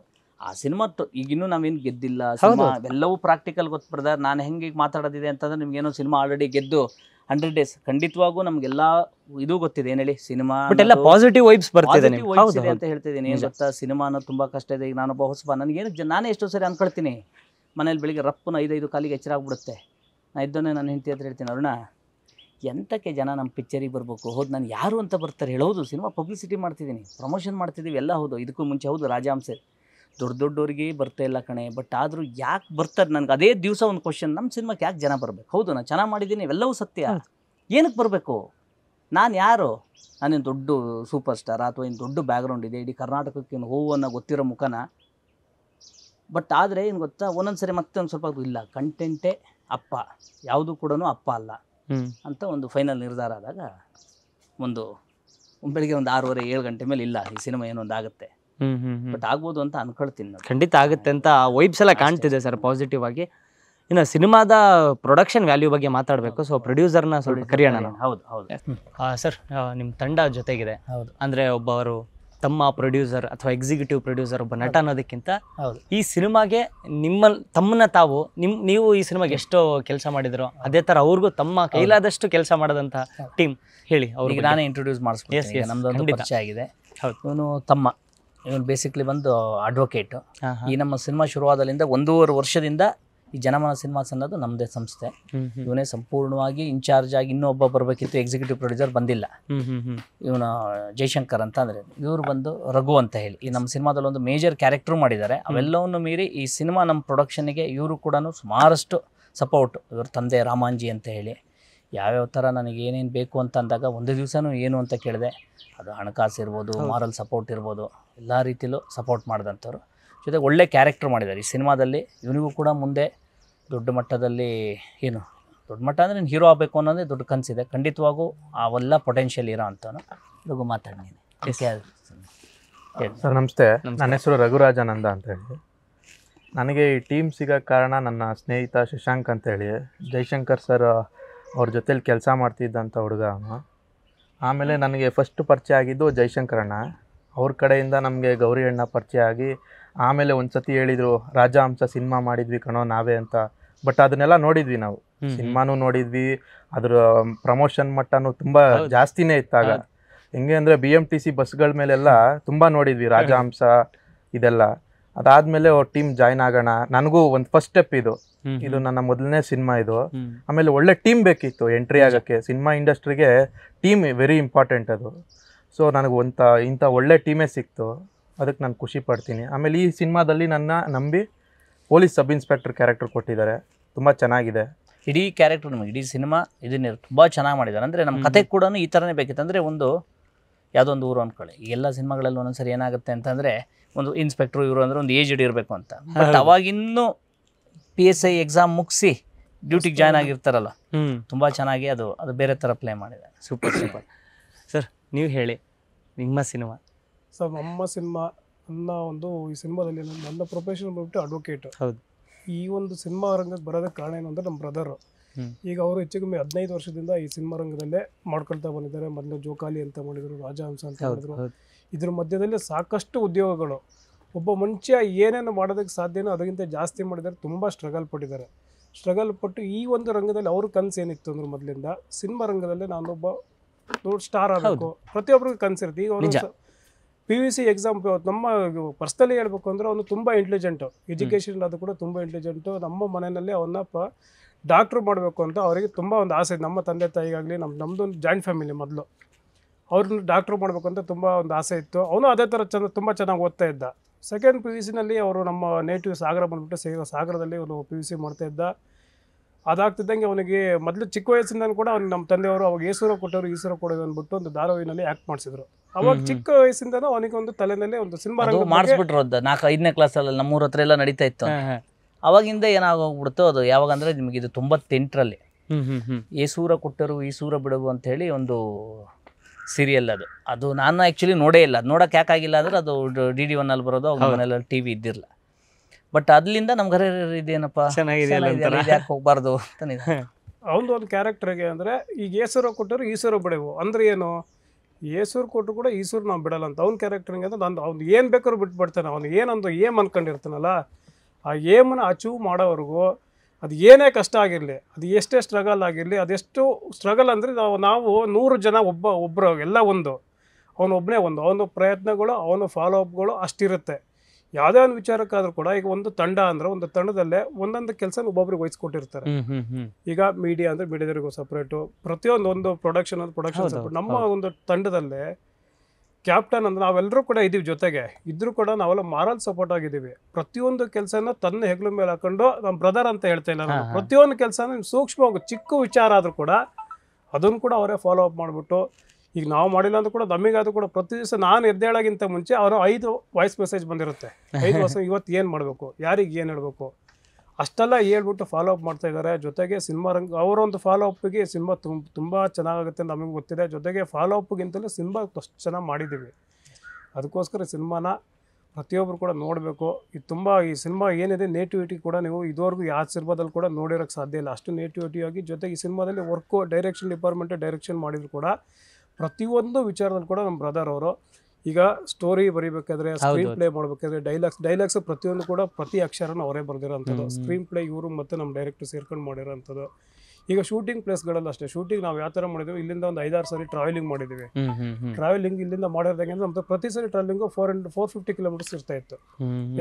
ಆ ಸಿನಿಮಾ ಈಗಿನ್ನೂ ನಾವೇನು ಗೆದ್ದಿಲ್ಲ ಸಿನಿಮಾ ಎಲ್ಲವೂ ಪ್ರಾಕ್ಟಿಕಲ್ ಗೊತ್ತು ಬ್ರದರ್ ನಾನು ಹೆಂಗೆ ಮಾತಾಡೋದಿದೆ ಅಂತಂದ್ರೆ ಏನೋ ಸಿನಿಮಾ ಆಲ್ರೆಡಿ ಗೆದ್ದು ಹಂಡ್ರೆಡ್ ಡೇಸ್ ಖಂಡಿತವಾಗೂ ನಮ್ಗೆಲ್ಲ ಇದು ಗೊತ್ತಿದೆ ಏನ್ ಹೇಳಿ ಸಿನಿಮಾ ಪಾಸಿಟಿವ್ ವೈಬ್ಸ್ ಬರ್ತಿದೆ ಅಂತ ಹೇಳ್ತಿದ್ದೀನಿ ಏನು ಗೊತ್ತಾ ಸಿನಿಮಾ ಅನ್ನೋದು ಕಷ್ಟ ಇದೆ ಈಗ ನಾನು ಹೊಸಬ ನನಗೇನು ನಾನೇ ಎಷ್ಟೋ ಸರಿ ಅನ್ಕೊಳ್ತೀನಿ ಮನೇಲಿ ಬೆಳಿಗ್ಗೆ ರಪ್ಪನ ಐದೈದು ಕಾಲಿಗೆ ಆಗ್ಬಿಡುತ್ತೆ ನಾ ಇದ್ದೋನೆ ನಾನು ಹೆಂಡತಿ ಅಂತ ಹೇಳ್ತೀನಿ ಅರುಣ ಎಂತಕ್ಕೆ ಜನ ನಮ್ಮ ಪಿಕ್ಚರಿಗೆ ಬರಬೇಕು ಹೌದು ನಾನು ಯಾರು ಅಂತ ಬರ್ತಾರೆ ಹೇಳೋದು ಸಿನಿಮಾ ಪಬ್ಲಿಸಿಟಿ ಮಾಡ್ತಿದ್ದೀನಿ ಪ್ರಮೋಷನ್ ಮಾಡ್ತಿದ್ದೀವಿ ಎಲ್ಲ ಹೌದು ಇದಕ್ಕೂ ಮುಂಚೆ ಹೌದು ರಾಜಾಂಸೆ ದೊಡ್ಡ ದೊಡ್ಡವ್ರಿಗೆ ಬರ್ತಾ ಇಲ್ಲ ಕಣೆ ಬಟ್ ಆದರೂ ಯಾಕೆ ಬರ್ತಾರೆ ನನಗೆ ಅದೇ ದಿವಸ ಒಂದು ಕ್ವಶನ್ ನಮ್ಮ ಸಿನಿಮಾಕ್ಕೆ ಯಾಕೆ ಜನ ಬರಬೇಕು ಹೌದು ನಾನು ಚೆನ್ನಾಗಿ ಮಾಡಿದ್ದೀನಿ ಇವೆಲ್ಲವೂ ಸತ್ಯ ಏನಕ್ಕೆ ಬರಬೇಕು ನಾನು ಯಾರು ನಾನೇನು ದೊಡ್ಡ ಸೂಪರ್ ಸ್ಟಾರ್ ಅಥವಾ ಏನು ದೊಡ್ಡ ಬ್ಯಾಕ್ಗ್ರೌಂಡ್ ಇದೆ ಇಡೀ ಕರ್ನಾಟಕಕ್ಕೆ ಏನು ಹೋವು ಅನ್ನೋ ಗೊತ್ತಿರೋ ಮುಖನ ಬಟ್ ಆದರೆ ಏನು ಗೊತ್ತಾ ಒಂದೊಂದು ಸರಿ ಮತ್ತೆ ಒಂದು ಸ್ವಲ್ಪ ಇಲ್ಲ ಕಂಟೆಂಟೇ ಅಪ್ಪ ಯಾವುದು ಕೂಡ ಅಪ್ಪ ಅಲ್ಲ ಅಂತ ಒಂದು ಫೈನಲ್ ನಿರ್ಧಾರ ಆದಾಗ ಒಂದು ಬೆಳಿಗ್ಗೆ ಒಂದು ಆರೂವರೆ ಏಳು ಗಂಟೆ ಮೇಲೆ ಇಲ್ಲ ಈ ಸಿನಿಮಾ ಏನೊಂದು ಆಗುತ್ತೆ ಬಟ್ ಆಗ್ಬೋದು ಅಂತ ಅನ್ಕೊಳ್ತೀನಿ ಖಂಡಿತ ಆಗುತ್ತೆ ಅಂತ ವೈಬ್ಸ್ ಎಲ್ಲ ಕಾಣ್ತಿದೆ ಸರ್ ಪಾಸಿಟಿವ್ ಆಗಿ ಇನ್ನು ಸಿನಿಮಾದ ಪ್ರೊಡಕ್ಷನ್ ವ್ಯಾಲ್ಯೂ ಬಗ್ಗೆ ಮಾತಾಡಬೇಕು ಸೊ ಪ್ರೊಡ್ಯೂಸರ್ನ ಸ್ವಲ್ಪ ಕರೆಯೋಣ ಹೌದು ಹೌದು ಸರ್ ನಿಮ್ಮ ತಂಡ ಜೊತೆಗಿದೆ ಹೌದು ಅಂದರೆ ಅವರು ತಮ್ಮ ಪ್ರೊಡ್ಯೂಸರ್ ಅಥವಾ ಎಕ್ಸಿಕ್ಯೂಟಿವ್ ಪ್ರೊಡ್ಯೂಸರ್ ಒಬ್ಬ ನಟ ಅನ್ನೋದಕ್ಕಿಂತ ಈ ಸಿನಿಮಾಗೆ ನಿಮ್ಮ ತಮ್ಮನ್ನ ತಾವು ನಿಮ್ ನೀವು ಈ ಸಿನಿಮಾಗೆ ಎಷ್ಟು ಕೆಲಸ ಮಾಡಿದ್ರು ಅದೇ ತರ ಅವ್ರಿಗೂ ತಮ್ಮ ಕೈಲಾದಷ್ಟು ಕೆಲಸ ಮಾಡದಂತ ಟೀಮ್ ಹೇಳಿ ಅವ್ರಿಗೆ ನಾನೇ ಇಂಟ್ರೊಡ್ಯೂಸ್ ಮಾಡಿಸ್ತೀನಿ ನಮ್ದು ಆಗಿದೆ ಹೌದು ಇವನು ತಮ್ಮ ಇವನು ಬೇಸಿಕ್ಲಿ ಬಂದು ಅಡ್ವೊಕೇಟು ಈ ನಮ್ಮ ಸಿನಿಮಾ ಶುರುವಾದಲ್ಲಿಂದ ಒಂದೂವರೆ ವರ್ಷದಿಂದ ಈ ಜನಮನ ಸಿನಿಮಾಸ್ ಅನ್ನೋದು ನಮ್ಮದೇ ಸಂಸ್ಥೆ ಇವನೇ ಸಂಪೂರ್ಣವಾಗಿ ಇನ್ಚಾರ್ಜ್ ಆಗಿ ಇನ್ನೊಬ್ಬ ಬರಬೇಕಿತ್ತು ಎಕ್ಸಿಕ್ಯೂಟಿವ್ ಪ್ರೊಡ್ಯೂಸರ್ ಬಂದಿಲ್ಲ ಇವನು ಜೈಶಂಕರ್ ಅಂತ ಅಂದರೆ ಇವರು ಬಂದು ರಘು ಅಂತ ಹೇಳಿ ಈ ನಮ್ಮ ಸಿನಿಮಾದಲ್ಲಿ ಒಂದು ಮೇಜರ್ ಕ್ಯಾರೆಕ್ಟರ್ ಮಾಡಿದ್ದಾರೆ ಅವೆಲ್ಲವನ್ನು ಮೀರಿ ಈ ಸಿನಿಮಾ ನಮ್ಮ ಪ್ರೊಡಕ್ಷನ್ಗೆ ಇವರು ಕೂಡ ಸುಮಾರಷ್ಟು ಸಪೋರ್ಟ್ ಇವ್ರ ತಂದೆ ರಾಮಾಂಜಿ ಅಂತ ಹೇಳಿ ಯಾವ್ಯಾವ ಥರ ನನಗೆ ಏನೇನು ಬೇಕು ಅಂತ ಅಂದಾಗ ಒಂದು ದಿವಸನೂ ಏನು ಅಂತ ಕೇಳಿದೆ ಅದು ಹಣಕಾಸು ಇರ್ಬೋದು ಮಾರಲ್ ಸಪೋರ್ಟ್ ಇರ್ಬೋದು ಎಲ್ಲ ರೀತಿಯಲ್ಲೂ ಸಪೋರ್ಟ್ ಮಾಡಿದಂಥವ್ರು ಜೊತೆಗೆ ಒಳ್ಳೆ ಕ್ಯಾರೆಕ್ಟರ್ ಮಾಡಿದ್ದಾರೆ ಈ ಸಿನಿಮಾದಲ್ಲಿ ಇವನಿಗೂ ಕೂಡ ಮುಂದೆ ದೊಡ್ಡ ಮಟ್ಟದಲ್ಲಿ ಏನು ದೊಡ್ಡ ಮಟ್ಟ ಅಂದರೆ ನೀನು ಹೀರೋ ಆಗಬೇಕು ಅನ್ನೋದೇ ದೊಡ್ಡ ಕನಸಿದೆ ಖಂಡಿತವಾಗೂ ಅವೆಲ್ಲ ಪೊಟೆನ್ಷಿಯಲ್ ಇರೋ ಅಂತ ಇವಾಗ ಮಾತಾಡಿದ್ದೀನಿ ಸರ್ ನಮಸ್ತೆ ನನ್ನ ಹೆಸರು ರಘುರಾಜಾನಂದ ಅಂತ ಹೇಳಿ ನನಗೆ ಈ ಟೀಮ್ ಸಿಗೋ ಕಾರಣ ನನ್ನ ಸ್ನೇಹಿತ ಶಶಾಂಕ್ ಅಂತೇಳಿ ಜೈಶಂಕರ್ ಸರ್ ಅವ್ರ ಜೊತೇಲಿ ಕೆಲಸ ಮಾಡ್ತಿದ್ದಂಥ ಹುಡುಗ ಆಮೇಲೆ ನನಗೆ ಫಸ್ಟ್ ಪರಿಚಯ ಆಗಿದ್ದು ಜೈಶಂಕರಣ್ಣ ಅವ್ರ ಕಡೆಯಿಂದ ನಮಗೆ ಗೌರಿ ಅಣ್ಣ ಪರಿಚಯ ಆಗಿ ಆಮೇಲೆ ಒಂದು ಸತಿ ಹೇಳಿದರು ರಾಜಹಂಸ ಸಿನಿಮಾ ಮಾಡಿದ್ವಿ ಕಣೋ ನಾವೇ ಅಂತ ಬಟ್ ಅದನ್ನೆಲ್ಲ ನೋಡಿದ್ವಿ ನಾವು ಸಿನಿಮಾನು ನೋಡಿದ್ವಿ ಅದ್ರ ಪ್ರಮೋಷನ್ ಮಟ್ಟನೂ ತುಂಬಾ ಜಾಸ್ತಿನೇ ಇತ್ತಾಗ ಹೆಂಗೆ ಅಂದ್ರೆ ಬಿ ಎಮ್ ಟಿ ಸಿ ಬಸ್ಗಳ ಮೇಲೆಲ್ಲ ತುಂಬಾ ನೋಡಿದ್ವಿ ರಾಜಹಂಸ ಇದೆಲ್ಲ ಅದಾದ್ಮೇಲೆ ಟೀಮ್ ಜಾಯ್ನ್ ಆಗೋಣ ನನಗೂ ಒಂದು ಫಸ್ಟ್ ಸ್ಟೆಪ್ ಇದು ಇದು ನನ್ನ ಮೊದಲನೇ ಸಿನಿಮಾ ಇದು ಆಮೇಲೆ ಒಳ್ಳೆ ಟೀಮ್ ಬೇಕಿತ್ತು ಎಂಟ್ರಿ ಆಗೋಕ್ಕೆ ಸಿನಿಮಾ ಇಂಡಸ್ಟ್ರಿಗೆ ಟೀಮ್ ವೆರಿ ಇಂಪಾರ್ಟೆಂಟ್ ಅದು ಸೊ ನನಗೆ ಒಂಥ ಇಂಥ ಒಳ್ಳೆ ಟೀಮೇ ಸಿಕ್ತು ಅದಕ್ಕೆ ನಾನು ಖುಷಿ ಪಡ್ತೀನಿ ಆಮೇಲೆ ಈ ಸಿನಿಮಾದಲ್ಲಿ ನನ್ನ ನಂಬಿ ಪೊಲೀಸ್ ಸಬ್ ಇನ್ಸ್ಪೆಕ್ಟರ್ ಕ್ಯಾರೆಕ್ಟರ್ ಕೊಟ್ಟಿದ್ದಾರೆ ತುಂಬ ಚೆನ್ನಾಗಿದೆ ಇಡೀ ಕ್ಯಾರೆಕ್ಟರ್ ನಮಗೆ ಇಡೀ ಸಿನಿಮಾ ಇದನ್ನೇ ತುಂಬ ಚೆನ್ನಾಗಿ ಮಾಡಿದ್ದಾರೆ ಅಂದರೆ ನಮ್ಮ ಕತೆ ಕೂಡ ಈ ಥರನೇ ಬೇಕಿತ್ತು ಅಂದರೆ ಒಂದು ಯಾವುದೊಂದು ಊರು ಅಂದ್ಕೊಳ್ಳಿ ಎಲ್ಲ ಸಿನಿಮಾಗಳಲ್ಲಿ ಒಂದೊಂದ್ಸರಿ ಏನಾಗುತ್ತೆ ಅಂತಂದರೆ ಒಂದು ಇನ್ಸ್ಪೆಕ್ಟ್ರು ಇವರು ಅಂದರೆ ಒಂದು ಏಜ್ಡ್ ಇರಬೇಕು ಅಂತ ಬಟ್ ಅವಾಗಿನ್ನೂ ಪಿ ಎಸ್ ಐ ಎಕ್ಸಾಮ್ ಮುಗಿಸಿ ಡ್ಯೂಟಿಗೆ ಜಾಯ್ನ್ ಆಗಿರ್ತಾರಲ್ಲ ತುಂಬ ಚೆನ್ನಾಗಿ ಅದು ಅದು ಬೇರೆ ಥರ ಪ್ಲೇ ಮಾಡಿದ್ದಾರೆ ಸೂಪರ್ ಸೂಪರ್ ಸರ್ ನೀವು ಹೇಳಿ ನಿಮ್ಮ ಸಿನಿಮಾ ಸರ್ ನಮ್ಮ ಸಿನಿಮಾ ನನ್ನ ಒಂದು ಈ ಸಿನಿಮಾದಲ್ಲಿ ನನ್ನ- ಪ್ರೊಫೆಷನ್ ಬಂದ್ಬಿಟ್ಟು ಅಡ್ವೊಕೇಟ್ ಹೌದು ಈ ಒಂದು ಸಿನಿಮಾ ರಂಗಕ್ಕೆ ಬರೋದಕ್ಕೆ ಕಾರಣ ಏನು ಅಂದರೆ ನಮ್ಮ ಬ್ರದರ್ ಈಗ ಅವರು ಹೆಚ್ಚು ಕಮ್ಮಿ ಹದಿನೈದು ವರ್ಷದಿಂದ ಈ ಸಿನಿಮಾ ರಂಗದಲ್ಲೇ ಮಾಡ್ಕೊಳ್ತಾ ಬಂದಿದ್ದಾರೆ ಮೊದಲು ಜೋಕಾಲಿ ಅಂತ ಮಾಡಿದ್ರು ರಾಜಹಂಸ ಅಂತ ಮಾಡಿದರು ಮಾಡಿದ್ರು ಇದ್ರ ಮಧ್ಯದಲ್ಲಿ ಸಾಕಷ್ಟು ಉದ್ಯೋಗಗಳು ಒಬ್ಬ ಮನುಷ್ಯ ಏನೇನು ಮಾಡೋದಕ್ಕೆ ಸಾಧ್ಯನೋ ಅದಕ್ಕಿಂತ ಜಾಸ್ತಿ ಮಾಡಿದ್ದಾರೆ ತುಂಬ ಸ್ಟ್ರಗಲ್ ಪಟ್ಟಿದ್ದಾರೆ ಸ್ಟ್ರಗಲ್ ಪಟ್ಟು ಈ ಒಂದು ರಂಗದಲ್ಲಿ ಅವ್ರ ಕನಸು ಏನಿತ್ತು ಅಂದ್ರೆ ಮೊದಲಿಂದ ಸಿನಿಮಾ ರಂಗದಲ್ಲಿ ನಾನೊಬ್ಬ ದೊಡ್ಡ ಸ್ಟಾರ್ ಆಗಬೇಕು ಪ್ರತಿಯೊಬ್ಬರಿಗೂ ಕನ್ಸಿರುತ್ತೆ ಈಗ ಪಿ ಯು ಸಿ ಎಕ್ಸಾಮ್ ನಮ್ಮ ಪರ್ಸ್ನಲಿ ಹೇಳ್ಬೇಕು ಅಂದ್ರೆ ಅವನು ತುಂಬ ಇಂಟೆಲಿಜೆಂಟು ಎಜುಕೇಷನ್ ಅದು ಕೂಡ ತುಂಬ ಇಂಟೆಲಿಜೆಂಟು ನಮ್ಮ ಮನೆಯಲ್ಲಿ ಅವನ್ನ ಪ ಡಾಕ್ಟ್ರು ಮಾಡಬೇಕು ಅಂತ ಅವರಿಗೆ ತುಂಬ ಒಂದು ಆಸೆ ನಮ್ಮ ತಂದೆ ತಾಯಿಗಾಗಲಿ ನಮ್ಮ ನಮ್ಮದೊಂದು ಜಾಯಿಂಟ್ ಫ್ಯಾಮಿಲಿ ಮೊದಲು ಅವ್ರನ್ನ ಡಾಕ್ಟ್ರು ಮಾಡಬೇಕು ಅಂತ ತುಂಬ ಒಂದು ಆಸೆ ಇತ್ತು ಅವನು ಅದೇ ಥರ ಚೆಂದ ತುಂಬ ಚೆನ್ನಾಗಿ ಓದ್ತಾ ಇದ್ದ ಸೆಕೆಂಡ್ ಪಿ ಯು ಸಿನಲ್ಲಿ ಅವರು ನಮ್ಮ ನೇಟಿವ್ ಸಾಗರ ಬಂದುಬಿಟ್ಟು ಸೇ ಸಾಗರದಲ್ಲಿ ಅವನು ಪಿ ಯು ಸಿ ಮಾಡ್ತಾ ಇದ್ದ ಅದಾಗ್ತಿದ್ದಂಗೆ ಅವನಿಗೆ ಮೊದಲು ಚಿಕ್ಕ ವಯಸ್ಸಿಂದ ಕೂಡ ಅವ್ನು ನಮ್ಮ ತಂದೆಯವರು ಅವಾಗ ಏಸೂರ ಕೊಟ್ಟವರು ಈಸೂರ ಕೊಡೋದು ಅಂದ್ಬಿಟ್ಟು ಒಂದು ಧಾರಾವಾಹಿನಲ್ಲಿ ಆಕ್ಟ್ ಮಾಡಿಸಿದ್ರು ಅವಾಗ ಚಿಕ್ಕ ವಯಸ್ಸಿಂದ ಅವನಿಗೆ ಒಂದು ತಲೆನಲ್ಲಿ ಒಂದು ಸಿನಿಮಾ ರಂಗ ಮಾಡಿಸ್ಬಿಟ್ರು ಅದು ನಾಲ್ಕು ಐದನೇ ಕ್ಲಾಸಲ್ಲಿ ನಮ್ಮೂರ ಹತ್ರ ಎಲ್ಲ ನಡೀತಾ ಇತ್ತು ಅವಾಗಿಂದ ಏನಾಗೋಗ್ಬಿಡ್ತು ಅದು ಯಾವಾಗಂದ್ರೆ ನಿಮಗೆ ಇದು ತೊಂಬತ್ತೆಂಟರಲ್ಲಿ ಏಸೂರ ಕೊಟ್ಟರು ಈ ಸೂರ ಅಂತ ಹೇಳಿ ಒಂದು ಸೀರಿಯಲ್ ಅದು ಅದು ನಾನು ಆ್ಯಕ್ಚುಲಿ ನೋಡೇ ಇಲ್ಲ ನೋಡೋಕ್ಕೆ ಯಾಕಾಗಿಲ್ಲ ಅಂದರೆ ಅದು ಡಿ ಡಿ ಒನ್ನಲ್ಲಿ ಬರೋದು ಅವಾಗ ಮನೆಯಲ್ಲಿ ಟಿ ವಿ ಇದ್ದಿರಲಿಲ್ಲ ಬಟ್ ಅದ್ಲಿಂದ ನಮ್ಗೆ ಘರ ಇದೇನಪ್ಪ ಹೋಗ್ಬಾರ್ದು ಅವನು ಒಂದು ಕ್ಯಾರೆಕ್ಟರ್ಗೆ ಅಂದರೆ ಈಗ ಹೆಸರು ಕೊಟ್ಟರು ಈಸರು ಬಿಡವು ಅಂದ್ರೆ ಏನು ಏಸೂರು ಕೊಟ್ಟರು ಕೂಡ ಈಸೂರು ನಾವು ಬಿಡಲ್ಲ ಅಂತ ಅವ್ನ ಹಿಂಗೆ ಅಂದ್ರೆ ನಾನು ಅವ್ನು ಏನು ಬೇಕಾದ್ರೂ ಬಿಟ್ಬಿಡ್ತಾನೆ ಅವ್ನು ಏನಂದು ಏಮ್ ಅನ್ಕೊಂಡಿರ್ತಾನಲ್ಲ ಆ ಏಮನ್ನು ಅಚೀವ್ ಮಾಡೋವರೆಗೂ ಅದು ಏನೇ ಕಷ್ಟ ಆಗಿರಲಿ ಅದು ಎಷ್ಟೇ ಸ್ಟ್ರಗಲ್ ಆಗಿರಲಿ ಅದೆಷ್ಟು ಸ್ಟ್ರಗಲ್ ಅಂದರೆ ನಾವು ನಾವು ನೂರು ಜನ ಒಬ್ಬ ಒಬ್ಬರು ಎಲ್ಲ ಒಂದು ಅವನೊಬ್ಬನೇ ಒಂದು ಅವನ ಪ್ರಯತ್ನಗಳು ಅವನ ಫಾಲೋ ಅಪ್ಗಳು ಅಷ್ಟಿರುತ್ತೆ ಯಾವುದೇ ಒಂದು ವಿಚಾರಕ್ಕಾದ್ರೂ ಕೂಡ ಈಗ ಒಂದು ತಂಡ ಅಂದ್ರೆ ಒಂದು ತಂಡದಲ್ಲೇ ಒಂದೊಂದು ಕೆಲಸ ಒಬ್ಬೊಬ್ರಿಗೆ ವಹಿಸ್ಕೊಟ್ಟಿರ್ತಾರೆ ಈಗ ಮೀಡಿಯಾ ಅಂದ್ರೆ ಮೀಡಿಯಾದವರಿಗೂ ಸಪ್ರೇಟು ಪ್ರತಿಯೊಂದು ಒಂದು ಪ್ರೊಡಕ್ಷನ್ ಅಂದ್ರೆ ಪ್ರೊಡಕ್ಷನ್ ನಮ್ಮ ಒಂದು ತಂಡದಲ್ಲೇ ಕ್ಯಾಪ್ಟನ್ ಅಂದ್ರೆ ನಾವೆಲ್ಲರೂ ಕೂಡ ಇದೀವಿ ಜೊತೆಗೆ ಇದ್ರೂ ಕೂಡ ನಾವೆಲ್ಲ ಮಾರಲ್ ಸಪೋರ್ಟ್ ಆಗಿದ್ದೀವಿ ಪ್ರತಿಯೊಂದು ಕೆಲಸನ ತನ್ನ ಹೆಗ್ಲ ಮೇಲೆ ಹಾಕೊಂಡು ನಮ್ಮ ಬ್ರದರ್ ಅಂತ ಹೇಳ್ತಾ ನಾನು ಪ್ರತಿಯೊಂದು ಕೆಲಸನ ಸೂಕ್ಷ್ಮವಾಗಿ ಚಿಕ್ಕ ವಿಚಾರ ಆದರೂ ಕೂಡ ಅದನ್ನು ಕೂಡ ಅವರೇ ಫಾಲೋ ಅಪ್ ಮಾಡಿಬಿಟ್ಟು ಈಗ ನಾವು ಮಾಡಿಲ್ಲ ಅಂತ ಕೂಡ ಅದು ಕೂಡ ಪ್ರತಿ ದಿವಸ ನಾನು ಎದ್ದೇಳಾಗಿಂತ ಮುಂಚೆ ಅವರು ಐದು ವಾಯ್ಸ್ ಮೆಸೇಜ್ ಬಂದಿರುತ್ತೆ ಐದು ವರ್ಷ ಇವತ್ತು ಏನು ಮಾಡಬೇಕು ಯಾರಿಗೆ ಏನು ಹೇಳಬೇಕು ಅಷ್ಟೆಲ್ಲ ಹೇಳ್ಬಿಟ್ಟು ಫಾಲೋ ಅಪ್ ಮಾಡ್ತಾ ಇದ್ದಾರೆ ಜೊತೆಗೆ ಸಿನಿಮಾ ರಂಗ ಅವರೊಂದು ಫಾಲೋ ಸಿನ್ಮಾ ಸಿನಿಮಾ ತುಂಬ ತುಂಬ ಚೆನ್ನಾಗುತ್ತೆ ನಮಗೆ ಗೊತ್ತಿದೆ ಜೊತೆಗೆ ಫಾಲೋ ಅಪ್ಗಿಂತಲೂ ಸಿನಿಮಾ ಅಷ್ಟು ಚೆನ್ನಾಗಿ ಮಾಡಿದ್ದೀವಿ ಅದಕ್ಕೋಸ್ಕರ ಸಿನಿಮಾನ ಪ್ರತಿಯೊಬ್ಬರು ಕೂಡ ನೋಡಬೇಕು ಇದು ತುಂಬ ಈ ಸಿನಿಮಾ ಏನಿದೆ ನೇಟಿವಿಟಿ ಕೂಡ ನೀವು ಇದುವರೆಗೂ ಯಾವ ಸಿನಿಮಾದಲ್ಲಿ ಕೂಡ ನೋಡಿರೋಕ್ಕೆ ಸಾಧ್ಯ ಇಲ್ಲ ಅಷ್ಟು ನೇಟಿವಿಟಿ ಆಗಿ ಜೊತೆಗೆ ಈ ಸಿನಿಮಾದಲ್ಲಿ ವರ್ಕು ಡೈರೆಕ್ಷನ್ ಡಿಪಾರ್ಟ್ಮೆಂಟ್ ಡೈರೆಕ್ಷನ್ ಮಾಡಿದ್ರು ಕೂಡ ಪ್ರತಿಯೊಂದು ವಿಚಾರದಲ್ಲಿ ಕೂಡ ನಮ್ಮ ಬ್ರದರ್ ಅವರು ಈಗ ಸ್ಟೋರಿ ಬರಿಬೇಕಾದ್ರೆ ಸ್ಕ್ರೀನ್ ಪ್ಲೇ ಮಾಡ್ಬೇಕಾದ್ರೆ ಡೈಲಾಗ್ಸ್ ಡೈಲಾಗ್ಸ್ ಪ್ರತಿಯೊಂದು ಕೂಡ ಪ್ರತಿ ಅಕ್ಷರನ ಅವರೇ ಬರೆದಿರೋಂಥದ್ದು ಸ್ಕ್ರೀನ್ ಪ್ಲೇ ಇವರು ಮತ್ತು ನಮ್ಮ ಡೈರೆಕ್ಟರ್ ಸೇರ್ಕೊಂಡು ಮಾಡಿರೋಂಥದ್ದು ಈಗ ಶೂಟಿಂಗ್ ಪ್ಲೇಸ್ಗಳಲ್ಲಿ ಅಷ್ಟೇ ಶೂಟಿಂಗ್ ನಾವು ಯಾವ ಥರ ಮಾಡಿದ್ವಿ ಇಲ್ಲಿಂದ ಒಂದು ಐದಾರು ಸರಿ ಟ್ರಾವೆಲಿಂಗ್ ಮಾಡಿದ್ದೀವಿ ಟ್ರಾವೆಲಿಂಗ್ ಇಲ್ಲಿಂದ ಮಾಡಿರೋದಂಗೆ ನಮ್ದು ಪ್ರತಿ ಸರಿ travelling four four fifty kilometres ಇರ್ತಾ ಇತ್ತು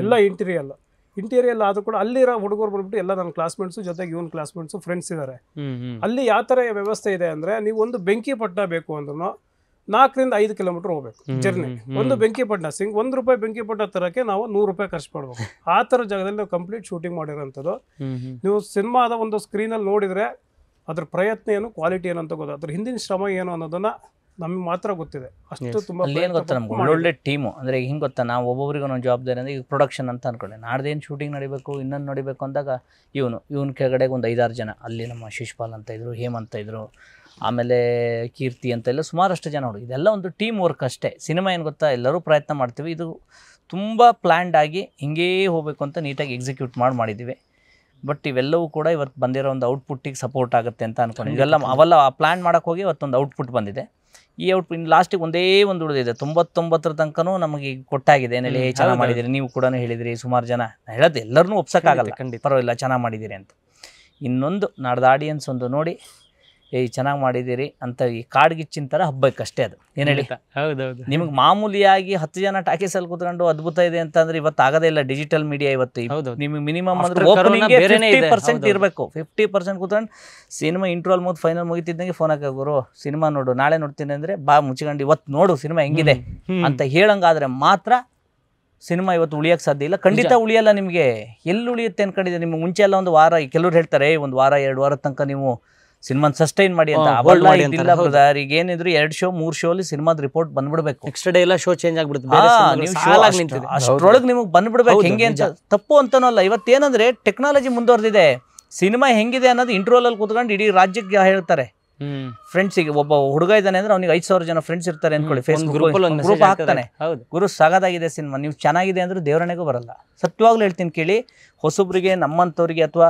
ಎಲ್ಲ ಇಂಟೀರಿಯಲ್ಲ ಇಂಟೀರಿಯಲ್ ಆದ್ರೂ ಕೂಡ ಅಲ್ಲಿರೋ ಹುಡುಗರು ಬರ್ಬಿಟ್ಟು ಎಲ್ಲ ನನ್ನ ಕ್ಲಾಸ್ಮೇಟ್ಸು ಜೊತೆಗೆ ಇವನ್ ಕ್ಲಾಸ್ಮೇಟ್ಸ್ ಫ್ರೆಂಡ್ಸ್ ಇದ್ದಾರೆ ಅಲ್ಲಿ ಯಾವ ತರ ವ್ಯವಸ್ಥೆ ಇದೆ ಅಂದ್ರೆ ನೀವು ಒಂದು ಬೆಂಕಿಪಟ್ಟಣ ಬೇಕು ಅಂದ್ರೂ ನಾಲ್ಕರಿಂದ ಐದು ಕಿಲೋಮೀಟರ್ ಹೋಗ್ಬೇಕು ಜರ್ನಿ ಒಂದು ಬೆಂಕಿಪಟ್ಟಣ ಸಿಂಗ್ ಒಂದು ರೂಪಾಯಿ ಬೆಂಕಿ ಪಟ್ಟಣ ತರಕ್ಕೆ ನಾವು ನೂರು ರೂಪಾಯಿ ಖರ್ಚು ಮಾಡಬೇಕು ಆ ತರ ಜಾಗದಲ್ಲಿ ನಾವು ಕಂಪ್ಲೀಟ್ ಶೂಟಿಂಗ್ ಮಾಡಿರೋಂಥದ್ದು ನೀವು ಸಿನಿಮಾದ ಒಂದು ಸ್ಕ್ರೀನ್ ಅಲ್ಲಿ ನೋಡಿದ್ರೆ ಅದ್ರ ಪ್ರಯತ್ನ ಏನು ಕ್ವಾಲಿಟಿ ಏನು ಅಂತ ಅದ್ರ ಹಿಂದಿನ ಶ್ರಮ ಏನು ಅನ್ನೋದನ್ನ ನಮಗೆ ಮಾತ್ರ ಗೊತ್ತಿದೆ ಅಷ್ಟು ತುಂಬ ಗೊತ್ತಾ ನಮ್ಗೆ ಒಳ್ಳೊಳ್ಳೆ ಟೀಮು ಅಂದರೆ ಈಗ ಹಿಂಗೆ ಗೊತ್ತಾ ನಾವು ಒಬ್ಬೊಬ್ರಿಗೆ ಒಂದು ಜವಾಬ್ದಾರಿ ಅಂದರೆ ಈಗ ಪ್ರೊಡಕ್ಷನ್ ಅಂತ ಅನ್ಕೊಂಡೆ ನಾಡ್ದೇನು ಶೂಟಿಂಗ್ ನಡಿಬೇಕು ಇನ್ನೊಂದು ನಡಿಬೇಕು ಅಂದಾಗ ಇವನು ಇವನ ಕೆಳಗಡೆಗೆ ಒಂದು ಐದಾರು ಜನ ಅಲ್ಲಿ ನಮ್ಮ ಶಿಶುಪಾಲ್ ಅಂತ ಇದ್ರು ಅಂತ ಇದ್ರು ಆಮೇಲೆ ಕೀರ್ತಿ ಅಂತ ಎಲ್ಲ ಸುಮಾರಷ್ಟು ಜನ ಹುಡುಗ ಇದೆಲ್ಲ ಒಂದು ಟೀಮ್ ವರ್ಕ್ ಅಷ್ಟೇ ಸಿನಿಮಾ ಏನು ಗೊತ್ತಾ ಎಲ್ಲರೂ ಪ್ರಯತ್ನ ಮಾಡ್ತೀವಿ ಇದು ತುಂಬ ಪ್ಲ್ಯಾಂಡ್ ಆಗಿ ಹಿಂಗೇ ಹೋಗಬೇಕು ಅಂತ ನೀಟಾಗಿ ಎಕ್ಸಿಕ್ಯೂಟ್ ಮಾಡಿ ಮಾಡಿದ್ದೀವಿ ಬಟ್ ಇವೆಲ್ಲವೂ ಕೂಡ ಇವತ್ತು ಬಂದಿರೋ ಒಂದು ಔಟ್ಪುಟ್ಟಿಗೆ ಸಪೋರ್ಟ್ ಆಗುತ್ತೆ ಅಂತ ಅನ್ಕೊಂಡು ಇವೆಲ್ಲ ಅವೆಲ್ಲ ಪ್ಲ್ಯಾನ್ ಮಾಡೋಕ್ಕೆ ಹೋಗಿ ಇವತ್ತೊಂದು ಔಟ್ಪುಟ್ ಬಂದಿದೆ ಈ ಔಟ್ ಇನ್ನು ಲಾಸ್ಟಿಗೆ ಒಂದೇ ಒಂದು ಉಳಿದಿದೆ ತೊಂಬತ್ತೊಂಬತ್ತರ ತನಕನೂ ನಮಗೆ ಕೊಟ್ಟಾಗಿದೆ ಏನಲ್ಲಿ ಚೆನ್ನಾಗಿ ಮಾಡಿದಿರಿ ನೀವು ಕೂಡ ಹೇಳಿದಿರಿ ಸುಮಾರು ಜನ ಹೇಳೋದು ಎಲ್ಲರನ್ನೂ ಒಪ್ಸೋಕ್ಕಾಗಲ್ಲ ಖಂಡಿತ ಪರವಾಗಿಲ್ಲ ಚೆನ್ನಾಗಿ ಮಾಡಿದಿರಿ ಅಂತ ಇನ್ನೊಂದು ನಾಡ್ದು ಆಡಿಯನ್ಸ್ ಒಂದು ನೋಡಿ ಏಯ್ ಚೆನ್ನಾಗಿ ಮಾಡಿದ್ದೀರಿ ಅಂತ ಈ ಕಾಡ್ಗಿಚ್ಚಿನ ಥರ ಹಬ್ಬಕ್ಕಷ್ಟೇ ಅದು ಏನು ಹೇಳಿ ಹೌದೌದು ನಿಮಗೆ ಮಾಮೂಲಿಯಾಗಿ ಹತ್ತು ಜನ ಟಾಕೀಸಲ್ಲಿ ಕುತ್ಕೊಂಡು ಅದ್ಭುತ ಇದೆ ಅಂತಂದ್ರೆ ಇವತ್ತು ಆಗದೇ ಇಲ್ಲ ಡಿಜಿಟಲ್ ಮೀಡಿಯಾ ಇವತ್ತು ನಿಮಗೆ ಮಿನಿಮಮ್ ಅಂದ್ರೆ ಓಪನಿಂಗ್ ಪರ್ಸೆಂಟ್ ಇರಬೇಕು ಫಿಫ್ಟಿ ಪರ್ಸೆಂಟ್ ಕುತ್ಕೊಂಡು ಸಿನಿಮಾ ಇಂಟ್ರೋಲ್ ಮುಗಿದು ಫೈನಲ್ ಮುಗಿತಿದ್ದಂಗೆ ಫೋನ್ ಗುರು ಸಿನಿಮಾ ನೋಡು ನಾಳೆ ನೋಡ್ತೀನಿ ಅಂದ್ರೆ ಬಾ ಮುಚ್ಕೊಂಡು ಇವತ್ತು ನೋಡು ಸಿನಿಮಾ ಹೆಂಗಿದೆ ಅಂತ ಹೇಳಂಗಾದ್ರೆ ಮಾತ್ರ ಸಿನಿಮಾ ಇವತ್ತು ಉಳಿಯಕ್ಕೆ ಸಾಧ್ಯ ಇಲ್ಲ ಖಂಡಿತ ಉಳಿಯಲ್ಲ ನಿಮಗೆ ಎಲ್ಲಿ ಉಳಿಯುತ್ತೆ ಅನ್ಕೊಂಡಿದೆ ನಿಮ್ಗೆ ಮುಂಚೆ ಎಲ್ಲ ಒಂದು ವಾರ ಕೆಲವ್ರು ಹೇಳ್ತಾರೆ ಒಂದು ವಾರ ಎರಡು ವಾರ ತನಕ ನೀವು ಸಿನಿಮಾ ಸಸ್ಟೈನ್ ಮಾಡಿ ಅಂತ ಮಾಡಿ ಈಗ ಏನಿದ್ರು ಎರಡು ಶೋ ಮೂರ್ ಶೋ ಅಲ್ಲಿ ಸಿನಿಮಾದ ರಿಪೋರ್ಟ್ ಬಂದ್ಬಿಡ್ಬೇಕು ನೆಕ್ಸ್ಟ್ ಡೇ ಎಲ್ಲ ಶೋ ಚೇಂಜ್ ಆಗ್ಬಿಡುತ್ತೆ ಅಷ್ಟ್ರೊಳಗೆ ನಿಮಗೆ ಬಂದ್ಬಿಡ್ಬೇಕು ಹೆಂಗೆ ಅಂತ ತಪ್ಪು ಅಂತನೂ ಅಲ್ಲ ಇವತ್ತೇನಂದ್ರೆ ಟೆಕ್ನಾಲಜಿ ಮುಂದುವರೆದಿದೆ ಸಿನಿಮಾ ಹೆಂಗಿದೆ ಅನ್ನೋದು ಇಂಟರ್ವಲ್ ಅಲ್ಲಿ ಕೂತ್ಕೊಂಡು ಇಡೀ ರಾಜ್ಯಕ್ಕೆ ಹೇಳ್ತಾರೆ ಫ್ರೆಂಡ್ಸ್ ಈಗ ಒಬ್ಬ ಹುಡುಗ ಇದ್ದಾನೆ ಅಂದ್ರೆ ಅವ್ನಿಗೆ ಐದು ಸಾವಿರ ಜನ ಫ್ರೆಂಡ್ಸ್ ಇರ್ತಾರೆ ಅನ್ಕೊಳ್ಳಿ ಫೇಸ್ಬುಕ್ ಗ್ರೂಪ್ ಹಾಕ್ತಾನೆ ಗುರು ಸಾಗದಾಗಿದೆ ಸಿನಿಮಾ ನೀವು ಚೆನ್ನಾಗಿದೆ ಅಂದ್ರೆ ದೇವರಣೆಗೂ ಬರಲ್ಲ ಸತ್ಯವಾಗ್ಲೂ ಹೇಳ್ತೀನಿ ಕೇಳಿ ಹೊಸೊಬ್ರಿಗೆ ನಮ್ಮಂಥವ್ರಿಗೆ ಅಥವಾ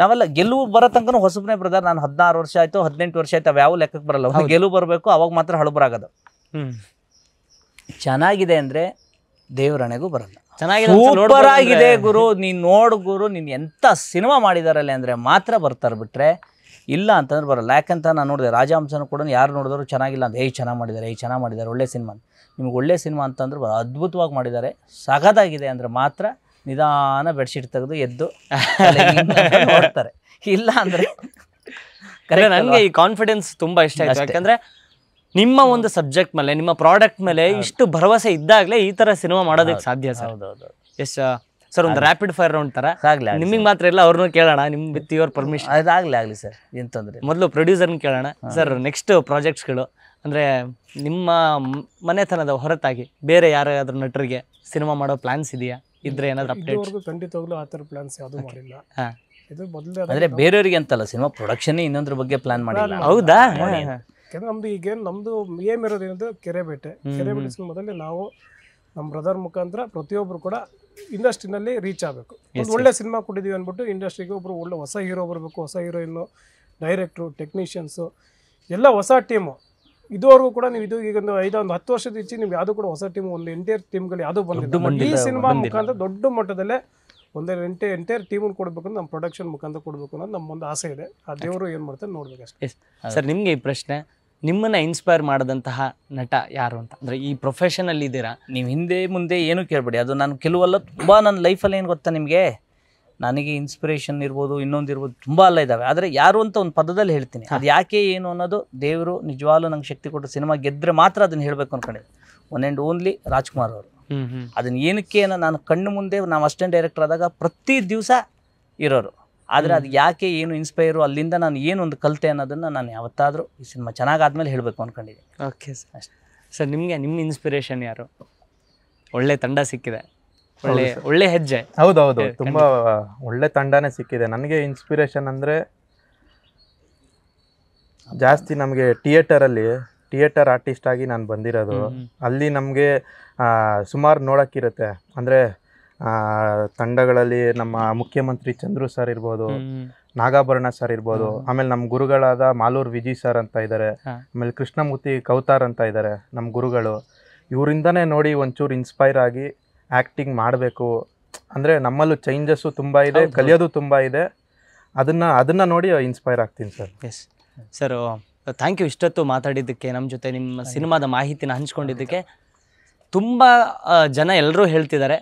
ನಾವೆಲ್ಲ ಗೆಲುವು ಬರೋ ತನಕ ಹೊಸಬನೇ ಬ್ರದರ್ ನಾನು ಹದಿನಾರು ವರ್ಷ ಆಯ್ತು ಹದಿನೆಂಟು ವರ್ಷ ಆಯ್ತು ಯಾವ ಲೆಕ್ಕಕ್ಕೆ ಬರಲ್ಲ ಗೆಲುವು ಬರಬೇಕು ಅವಾಗ ಮಾತ್ರ ಹಳಬರಾಗದು ಚೆನ್ನಾಗಿದೆ ಅಂದ್ರೆ ದೇವರಣೆಗೂ ಬರಲ್ಲ ಚೆನ್ನಾಗಿದೆ ಗುರು ನೀನು ನೋಡು ಗುರು ನೀನ್ ಎಂಥ ಸಿನಿಮಾ ಮಾಡಿದಾರಲ್ಲ ಅಂದರೆ ಮಾತ್ರ ಬರ್ತಾರೆ ಬಿಟ್ರೆ ಇಲ್ಲ ಅಂತಂದ್ರೆ ಬರಲ್ಲ ಯಾಕಂತ ನಾನು ನೋಡಿದೆ ರಾಜಹಂಸನ ಕೂಡ ಯಾರು ನೋಡಿದ್ರು ಚೆನ್ನಾಗಿಲ್ಲ ಅಂತ ಏಯ್ ಚೆನ್ನಾಗಿ ಮಾಡಿದ್ದಾರೆ ಏಯ್ ಚೆನ್ನಾಗಿ ಮಾಡಿದ್ದಾರೆ ಒಳ್ಳೆ ಸಿನಿಮಾ ನಿಮ್ಗೆ ಒಳ್ಳೆ ಸಿನಿಮಾ ಅಂತಂದ್ರೆ ಅದ್ಭುತವಾಗಿ ಮಾಡಿದ್ದಾರೆ ಸಗದಾಗಿದೆ ಅಂದ್ರೆ ಮಾತ್ರ ನಿಧಾನ ಬೆಡ್ಶೀಟ್ ತೆಗೆದು ಎದ್ದು ನೋಡ್ತಾರೆ ಇಲ್ಲ ಅಂದ್ರೆ ನನಗೆ ಈ ಕಾನ್ಫಿಡೆನ್ಸ್ ತುಂಬಾ ಇಷ್ಟ ಆಯ್ತು ಯಾಕಂದ್ರೆ ನಿಮ್ಮ ಒಂದು ಸಬ್ಜೆಕ್ಟ್ ಮೇಲೆ ನಿಮ್ಮ ಪ್ರಾಡಕ್ಟ್ ಮೇಲೆ ಇಷ್ಟು ಭರವಸೆ ಇದ್ದಾಗಲೇ ಈ ತರ ಸಿನಿಮಾ ಮಾಡೋದಕ್ಕೆ ಸಾಧ್ಯ ಸರ್ ಎಸ್ ಸರ್ ಒಂದು ರ್ಯಾಪಿಡ್ ಫೈರ್ ರೌಂಡ್ ತರ ಆಗ್ಲಿ ನಿಮಗೆ ಮಾತ್ರ ಇಲ್ಲ ಅವ್ರನ್ನೂ ಕೇಳೋಣ ನಿಮ್ ವಿತ್ ಯುವರ್ ಪರ್ಮಿಷನ್ ಅದಾಗ್ಲಿ ಆಗ್ಲಿ ಸರ್ ಏನ್ ತೊಂದ್ರೆ ಮೊದಲು ಪ್ರೊಡ್ಯೂಸರ್ನ ಕೇಳೋಣ ಸರ್ ನೆಕ್ಸ್ಟ್ ಪ್ರಾಜೆಕ್ಟ್ಸ್ಗಳು ಅಂದ್ರೆ ನಿಮ್ಮ ಮನೆತನದ ಹೊರತಾಗಿ ಬೇರೆ ಯಾರಾದ್ರೂ ನಟರಿಗೆ ಸಿನಿಮಾ ಮಾಡೋ ಪ್ಲಾನ್ಸ್ ಇದೆಯಾ ಇದ್ರೆ ಏನಾದ್ರು ಅಪ್ಡೇಟ್ ಖಂಡಿತವಾಗ್ಲೂ ಆ ಥರ ಪ್ಲಾನ್ಸ್ ಯಾವುದೂ ಮಾಡಿಲ್ಲ ಇದು ಮೊದಲೇ ಅಂದ್ರೆ ಬೇರೆಯವರಿಗೆ ಅಂತಲ್ಲ ಸಿನಿಮಾ ಪ್ರೊಡಕ್ಷನ್ ಇನ್ನೊಂದ್ರ ಬಗ್ಗೆ ಪ್ಲಾನ್ ಮಾಡಿಲ್ಲ ಹೌದಾ ಯಾಕಂದ್ರೆ ನಮ್ದು ಈಗ ನಮ್ದು ಏಮ್ ಇರೋದು ಏನಂದ್ರೆ ಕೆರೆಬೇಟೆ ಕೆರೆಬೇಟೆ ಸಿನಿಮಾದಲ್ಲಿ ನಾವು ನಮ್ಮ ಬ್ರದರ್ ಮುಖಾಂತರ ಪ್ರತಿಯೊಬ್ಬರು ಕೂಡ ಇಂಡಸ್ಟ್ರಿನಲ್ಲಿ ರೀಚ್ ಆಗಬೇಕು ಒಂದು ಒಳ್ಳೆ ಸಿನಿಮಾ ಕೊಟ್ಟಿದ್ದೀವಿ ಅಂದ್ಬಿಟ್ಟು ಇಂಡಸ್ಟ್ರಿಗೆ ಒಬ್ಬರು ಒಳ್ಳೆ ಹೊಸ ಹೀರೋ ಬರಬೇಕು ಹೊಸ ಹೀರೋಯಿನ್ನು ಡೈರೆಕ್ಟ್ರು ಟೆಕ್ನಿಷಿಯನ್ಸು ಎಲ್ಲ ಹೊಸ ಟೀಮು ಇದುವರೆಗೂ ಕೂಡ ನೀವು ಇದು ಈಗ ಒಂದು ಒಂದು ಹತ್ತು ವರ್ಷದ ಇಚ್ಚಿ ನೀವು ಯಾವುದೂ ಕೂಡ ಹೊಸ ಟೀಮ್ ಒಂದು ಎಂಟೈರ್ ಟೀಮ್ಗಳು ಯಾವುದು ಬಂದಿಲ್ಲ ಈ ಸಿನಿಮಾ ಮುಖಾಂತರ ದೊಡ್ಡ ಮಟ್ಟದಲ್ಲೇ ಒಂದೆರಡು ಟೀಮ್ ಎಂಟೈರ್ ಟೀಮನ್ನು ಕೊಡಬೇಕು ನಮ್ಮ ಪ್ರೊಡಕ್ಷನ್ ಮುಖಾಂತರ ಕೊಡಬೇಕು ಅನ್ನೋದು ನಮ್ಮೊಂದು ಆಸೆ ಇದೆ ಆ ದೇವರು ಏನು ಮಾಡ್ತಾರೆ ನೋಡ್ಬೇಕು ಅಷ್ಟೇ ಸರ್ ನಿಮಗೆ ಈ ಪ್ರಶ್ನೆ ನಿಮ್ಮನ್ನ ಇನ್ಸ್ಪೈರ್ ಮಾಡಿದಂತಹ ನಟ ಯಾರು ಅಂತ ಅಂದ್ರೆ ಈ ಪ್ರೊಫೆಷನಲ್ಲಿ ಇದ್ದೀರಾ ನೀವು ಹಿಂದೆ ಮುಂದೆ ಏನು ಕೇಳಬೇಡಿ ಅದು ನಾನು ಕೆಲವೆಲ್ಲ ತುಂಬ ನನ್ನ ಲೈಫಲ್ಲಿ ಏನು ಗೊತ್ತಾ ನಿಮಗೆ ನನಗೆ ಇನ್ಸ್ಪಿರೇಷನ್ ಇರ್ಬೋದು ಇನ್ನೊಂದು ಇರ್ಬೋದು ತುಂಬ ಅಲ್ಲ ಇದ್ದಾವೆ ಆದರೆ ಯಾರು ಅಂತ ಒಂದು ಪದದಲ್ಲಿ ಹೇಳ್ತೀನಿ ಅದು ಯಾಕೆ ಏನು ಅನ್ನೋದು ದೇವರು ನಿಜವಾಗ್ಲೂ ನಂಗೆ ಶಕ್ತಿ ಕೊಟ್ಟು ಸಿನಿಮಾ ಗೆದ್ದರೆ ಮಾತ್ರ ಅದನ್ನು ಹೇಳಬೇಕು ಅಂದ್ಕೊಂಡಿದ್ದೆ ಒನ್ ಆ್ಯಂಡ್ ಓನ್ಲಿ ರಾಜ್ಕುಮಾರ್ ಅವರು ಅದನ್ನು ಏನಕ್ಕೆ ನಾನು ಕಣ್ಣು ಮುಂದೆ ನಾವು ಅಸ್ಟೆಂಟ್ ಡೈರೆಕ್ಟರ್ ಆದಾಗ ಪ್ರತಿ ದಿವಸ ಇರೋರು ಆದರೆ ಅದು ಯಾಕೆ ಏನು ಇನ್ಸ್ಪೈರು ಅಲ್ಲಿಂದ ನಾನು ಏನು ಒಂದು ಕಲಿತೆ ಅನ್ನೋದನ್ನು ನಾನು ಯಾವತ್ತಾದರೂ ಈ ಸಿನಿಮಾ ಚೆನ್ನಾಗಾದ್ಮೇಲೆ ಹೇಳಬೇಕು ಅಂದ್ಕೊಂಡಿದ್ದೀನಿ ಓಕೆ ಸರ್ ಸರ್ ನಿಮಗೆ ನಿಮ್ಮ ಇನ್ಸ್ಪಿರೇಷನ್ ಯಾರು ಒಳ್ಳೆ ತಂಡ ಸಿಕ್ಕಿದೆ ಒಳ್ಳೆ ಒಳ್ಳೆ ಹೆಜ್ಜೆ ಹೌದೌದು ತುಂಬಾ ಒಳ್ಳೆ ತಂಡನೇ ಸಿಕ್ಕಿದೆ ನನಗೆ ಇನ್ಸ್ಪಿರೇಷನ್ ಅಂದ್ರೆ ಜಾಸ್ತಿ ನಮಗೆ ಅಲ್ಲಿ ಥಿಯೇಟರ್ ಆರ್ಟಿಸ್ಟ್ ಆಗಿ ನಾನು ಬಂದಿರೋದು ಅಲ್ಲಿ ನಮಗೆ ಸುಮಾರು ನೋಡೋಕ್ಕಿರುತ್ತೆ ಅಂದ್ರೆ ತಂಡಗಳಲ್ಲಿ ನಮ್ಮ ಮುಖ್ಯಮಂತ್ರಿ ಚಂದ್ರು ಸರ್ ಇರ್ಬೋದು ನಾಗಾಭರಣ ಸರ್ ಇರ್ಬೋದು ಆಮೇಲೆ ನಮ್ಮ ಗುರುಗಳಾದ ಮಾಲೂರ್ ವಿಜಿ ಸರ್ ಅಂತ ಇದ್ದಾರೆ ಆಮೇಲೆ ಕೃಷ್ಣಮೂರ್ತಿ ಕೌತಾರ್ ಅಂತ ಇದ್ದಾರೆ ನಮ್ಮ ಗುರುಗಳು ಇವರಿಂದನೇ ನೋಡಿ ಒಂಚೂರು ಇನ್ಸ್ಪೈರ್ ಆಗಿ ಆ್ಯಕ್ಟಿಂಗ್ ಮಾಡಬೇಕು ಅಂದರೆ ನಮ್ಮಲ್ಲೂ ಚೇಂಜಸ್ಸು ತುಂಬ ಇದೆ ಕಲಿಯೋದು ತುಂಬ ಇದೆ ಅದನ್ನು ಅದನ್ನು ನೋಡಿ ಇನ್ಸ್ಪೈರ್ ಆಗ್ತೀನಿ sir yes sir thank you ಇಷ್ಟೊತ್ತು ಮಾತಾಡಿದ್ದಕ್ಕೆ ನಮ್ಮ ಜೊತೆ ನಿಮ್ಮ ಸಿನಿಮಾದ ಮಾಹಿತಿನ ಹಂಚ್ಕೊಂಡಿದ್ದಕ್ಕೆ ತುಂಬ ಜನ ಎಲ್ಲರೂ ಹೇಳ್ತಿದ್ದಾರೆ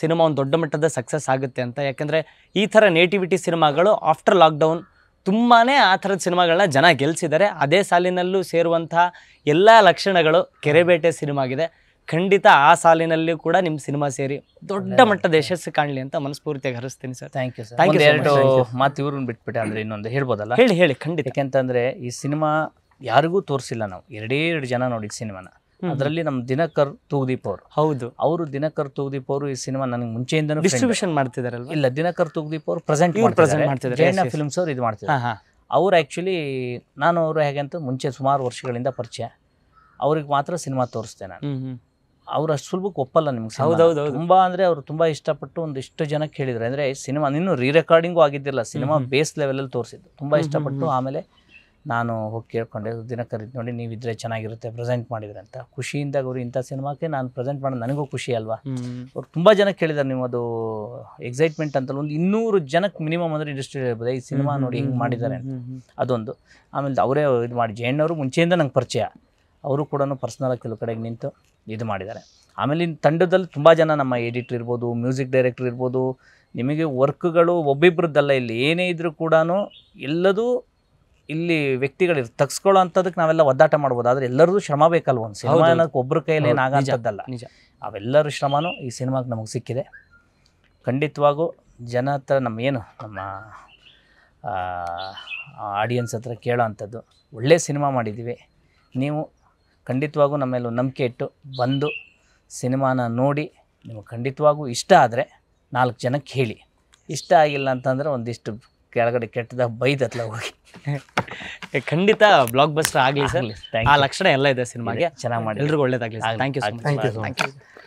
ಸಿನಿಮಾ ಒಂದು ದೊಡ್ಡ ಮಟ್ಟದ ಸಕ್ಸಸ್ ಆಗುತ್ತೆ ಅಂತ ಯಾಕೆಂದರೆ ಈ ಥರ ನೇಟಿವಿಟಿ ಸಿನಿಮಾಗಳು ಆಫ್ಟರ್ ಲಾಕ್ಡೌನ್ ತುಂಬಾ ಆ ಥರದ ಸಿನಿಮಾಗಳನ್ನ ಜನ ಗೆಲ್ಲಿಸಿದ್ದಾರೆ ಅದೇ ಸಾಲಿನಲ್ಲೂ ಸೇರುವಂತಹ ಎಲ್ಲ ಲಕ್ಷಣಗಳು ಕೆರೆಬೇಟೆ ಸಿನಿಮಾಗಿದೆ ಖಂಡಿತ ಆ ಸಾಲಿನಲ್ಲಿ ಕೂಡ ನಿಮ್ ಸಿನಿಮಾ ಸೇರಿ ದೊಡ್ಡ ಮಟ್ಟದ ಯಶಸ್ಸು ಕಾಣಲಿ ಅಂತ ಮನಸ್ಫೂರ್ತಿಯಾಗಿ ಹರಿಸ್ತೀನಿ ಸರ್ ಥ್ಯಾಂಕ್ ಯು ಸರ್ ಎರಡು ಮಾತು ಇವ್ರನ್ನ ಬಿಟ್ಬಿಟ್ಟೆ ಅಂದ್ರೆ ಇನ್ನೊಂದು ಹೇಳ್ಬೋದಲ್ಲ ಹೇಳಿ ಹೇಳಿ ಖಂಡಿತ ಯಾಕೆಂತಂದ್ರೆ ಈ ಸಿನಿಮಾ ಯಾರಿಗೂ ತೋರಿಸಿಲ್ಲ ನಾವು ಎರಡೇ ಎರಡು ಜನ ನೋಡಿದ ಸಿನಿಮಾನ ಅದರಲ್ಲಿ ನಮ್ಮ ದಿನಕರ್ ತೂಗದೀಪ್ ಅವರು ಹೌದು ಅವರು ದಿನಕರ್ ತೂಗದೀಪ್ ಅವರು ಈ ಸಿನಿಮಾ ನನಗೆ ಮುಂಚೆಯಿಂದ ಡಿಸ್ಟ್ರಿಬ್ಯೂಷನ್ ಮಾಡ್ತಿದಾರಲ್ಲ ಇಲ್ಲ ದಿನಕರ್ ತೂಗದೀಪ್ ಅವರು ಪ್ರೆಸೆಂಟ್ ಪ್ರೆಸೆಂಟ್ ಮಾಡ್ತಿದ್ದಾರೆ ಜೈನ ಫಿಲ್ಮ್ಸ್ ಅವರು ಇದು ಮಾಡ್ತಾರೆ ಅವ್ರು ಆ್ಯಕ್ಚುಲಿ ನಾನು ಅವರು ಹೇಗೆ ಅಂತ ಮುಂಚೆ ಸುಮಾರು ವರ್ಷಗಳಿಂದ ಪರಿಚಯ ಅವ್ರಿಗೆ ಮಾತ್ರ ಸಿನಿಮಾ ತೋರಿಸ್ತೇನೆ ನಾನು ಅವ್ರು ಅಷ್ಟು ಸುಲಭಕ್ಕೆ ಒಪ್ಪಲ್ಲ ನಿಮ್ಗೆ ಹೌದೌದು ತುಂಬ ಅಂದರೆ ಅವರು ತುಂಬ ಇಷ್ಟಪಟ್ಟು ಒಂದು ಇಷ್ಟು ಜನಕ್ಕೆ ಹೇಳಿದ್ರು ಅಂದರೆ ಸಿನಿಮಾ ಇನ್ನೂ ರೀ ರೆಕಾರ್ಡಿಂಗು ಆಗಿದ್ದಿಲ್ಲ ಸಿನಿಮಾ ಬೇಸ್ ಲೆವೆಲಲ್ಲಿ ತೋರಿಸಿದ್ದು ತುಂಬ ಇಷ್ಟಪಟ್ಟು ಆಮೇಲೆ ನಾನು ಹೋಗಿ ಕೇಳ್ಕೊಂಡೆ ದಿನ ಇದು ನೋಡಿ ನೀವಿದ್ರೆ ಚೆನ್ನಾಗಿರುತ್ತೆ ಪ್ರೆಸೆಂಟ್ ಮಾಡಿದ್ರೆ ಅಂತ ಖುಷಿಯಿಂದ ಅವರು ಇಂಥ ಸಿನಿಮಾಕ್ಕೆ ನಾನು ಪ್ರೆಸೆಂಟ್ ಮಾಡೋದು ನನಗೂ ಖುಷಿ ಅಲ್ವಾ ಅವ್ರು ತುಂಬ ಜನ ಕೇಳಿದ್ದಾರೆ ನಿಮ್ಮದು ಎಕ್ಸೈಟ್ಮೆಂಟ್ ಅಂತ ಒಂದು ಇನ್ನೂರು ಜನಕ್ಕೆ ಮಿನಿಮಮ್ ಅಂದರೆ ಇಂಡಸ್ಟ್ರಿ ಹೇಳ್ಬೋದು ಈ ಸಿನಿಮಾ ನೋಡಿ ಹಿಂಗೆ ಮಾಡಿದ್ದಾರೆ ಅಂತ ಅದೊಂದು ಆಮೇಲೆ ಅವರೇ ಇದು ಮಾಡಿ ಜಯಣ್ಣವರು ಮುಂಚೆಯಿಂದ ನಂಗೆ ಪರಿಚಯ ಅವರು ಕೂಡ ಪರ್ಸ್ನಲಾಗಿ ಕೆಲವು ಕಡೆಗೆ ನಿಂತು ಇದು ಮಾಡಿದ್ದಾರೆ ಆಮೇಲೆ ತಂಡದಲ್ಲಿ ತುಂಬ ಜನ ನಮ್ಮ ಎಡಿಟ್ರ್ ಇರ್ಬೋದು ಮ್ಯೂಸಿಕ್ ಡೈರೆಕ್ಟ್ರ್ ಇರ್ಬೋದು ನಿಮಗೆ ವರ್ಕ್ಗಳು ಒಬ್ಬಿಬ್ಬರದ್ದಲ್ಲ ಇಲ್ಲಿ ಏನೇ ಇದ್ದರೂ ಕೂಡ ಎಲ್ಲದೂ ಇಲ್ಲಿ ವ್ಯಕ್ತಿಗಳು ತಗ್ಸ್ಕೊಳ್ಳೋ ಅಂಥದಕ್ಕೆ ನಾವೆಲ್ಲ ಒದ್ದಾಟ ಮಾಡ್ಬೋದು ಆದರೆ ಎಲ್ಲರದು ಶ್ರಮ ಬೇಕಲ್ವ ಒಂದು ಸಿನಿಮಾ ಒಬ್ಬರ ಕೈಯಲ್ಲಿ ಏನಾಗಂಥದ್ದಲ್ಲ ನಿಜ ಅವೆಲ್ಲರ ಶ್ರಮನೂ ಈ ಸಿನಿಮಾಗೆ ನಮಗೆ ಸಿಕ್ಕಿದೆ ಖಂಡಿತವಾಗೂ ಜನ ಹತ್ರ ನಮ್ಮ ಏನು ನಮ್ಮ ಆಡಿಯನ್ಸ್ ಹತ್ರ ಕೇಳೋ ಅಂಥದ್ದು ಒಳ್ಳೆಯ ಸಿನಿಮಾ ಮಾಡಿದ್ದೀವಿ ನೀವು ಖಂಡಿತವಾಗೂ ನಮ್ಮ ನಂಬಿಕೆ ಇಟ್ಟು ಬಂದು ಸಿನಿಮಾನ ನೋಡಿ ನಿಮಗೆ ಖಂಡಿತವಾಗೂ ಇಷ್ಟ ಆದರೆ ನಾಲ್ಕು ಜನಕ್ಕೆ ಹೇಳಿ ಇಷ್ಟ ಆಗಿಲ್ಲ ಅಂತಂದರೆ ಒಂದಿಷ್ಟು ಕೆಳಗಡೆ ಕೆಟ್ಟದಾಗ ಬೈದತ್ಲ ಹೋಗಿ ಖಂಡಿತ ಬ್ಲಾಕ್ ಬಸ್ಟರ್ ಆಗಲಿ ಸರ್ ಆ ಲಕ್ಷಣ ಎಲ್ಲ ಇದೆ ಸಿನಿಮಾಗೆ ಚೆನ್ನಾಗಿ ಮಾಡಿ ಎಲ್ರಿಗೂ ಒಳ್ಳೇದಾಗಲಿ ಥ್ಯಾಂಕ್ ಯು ಥ್ಯಾಂಕ್ ಯು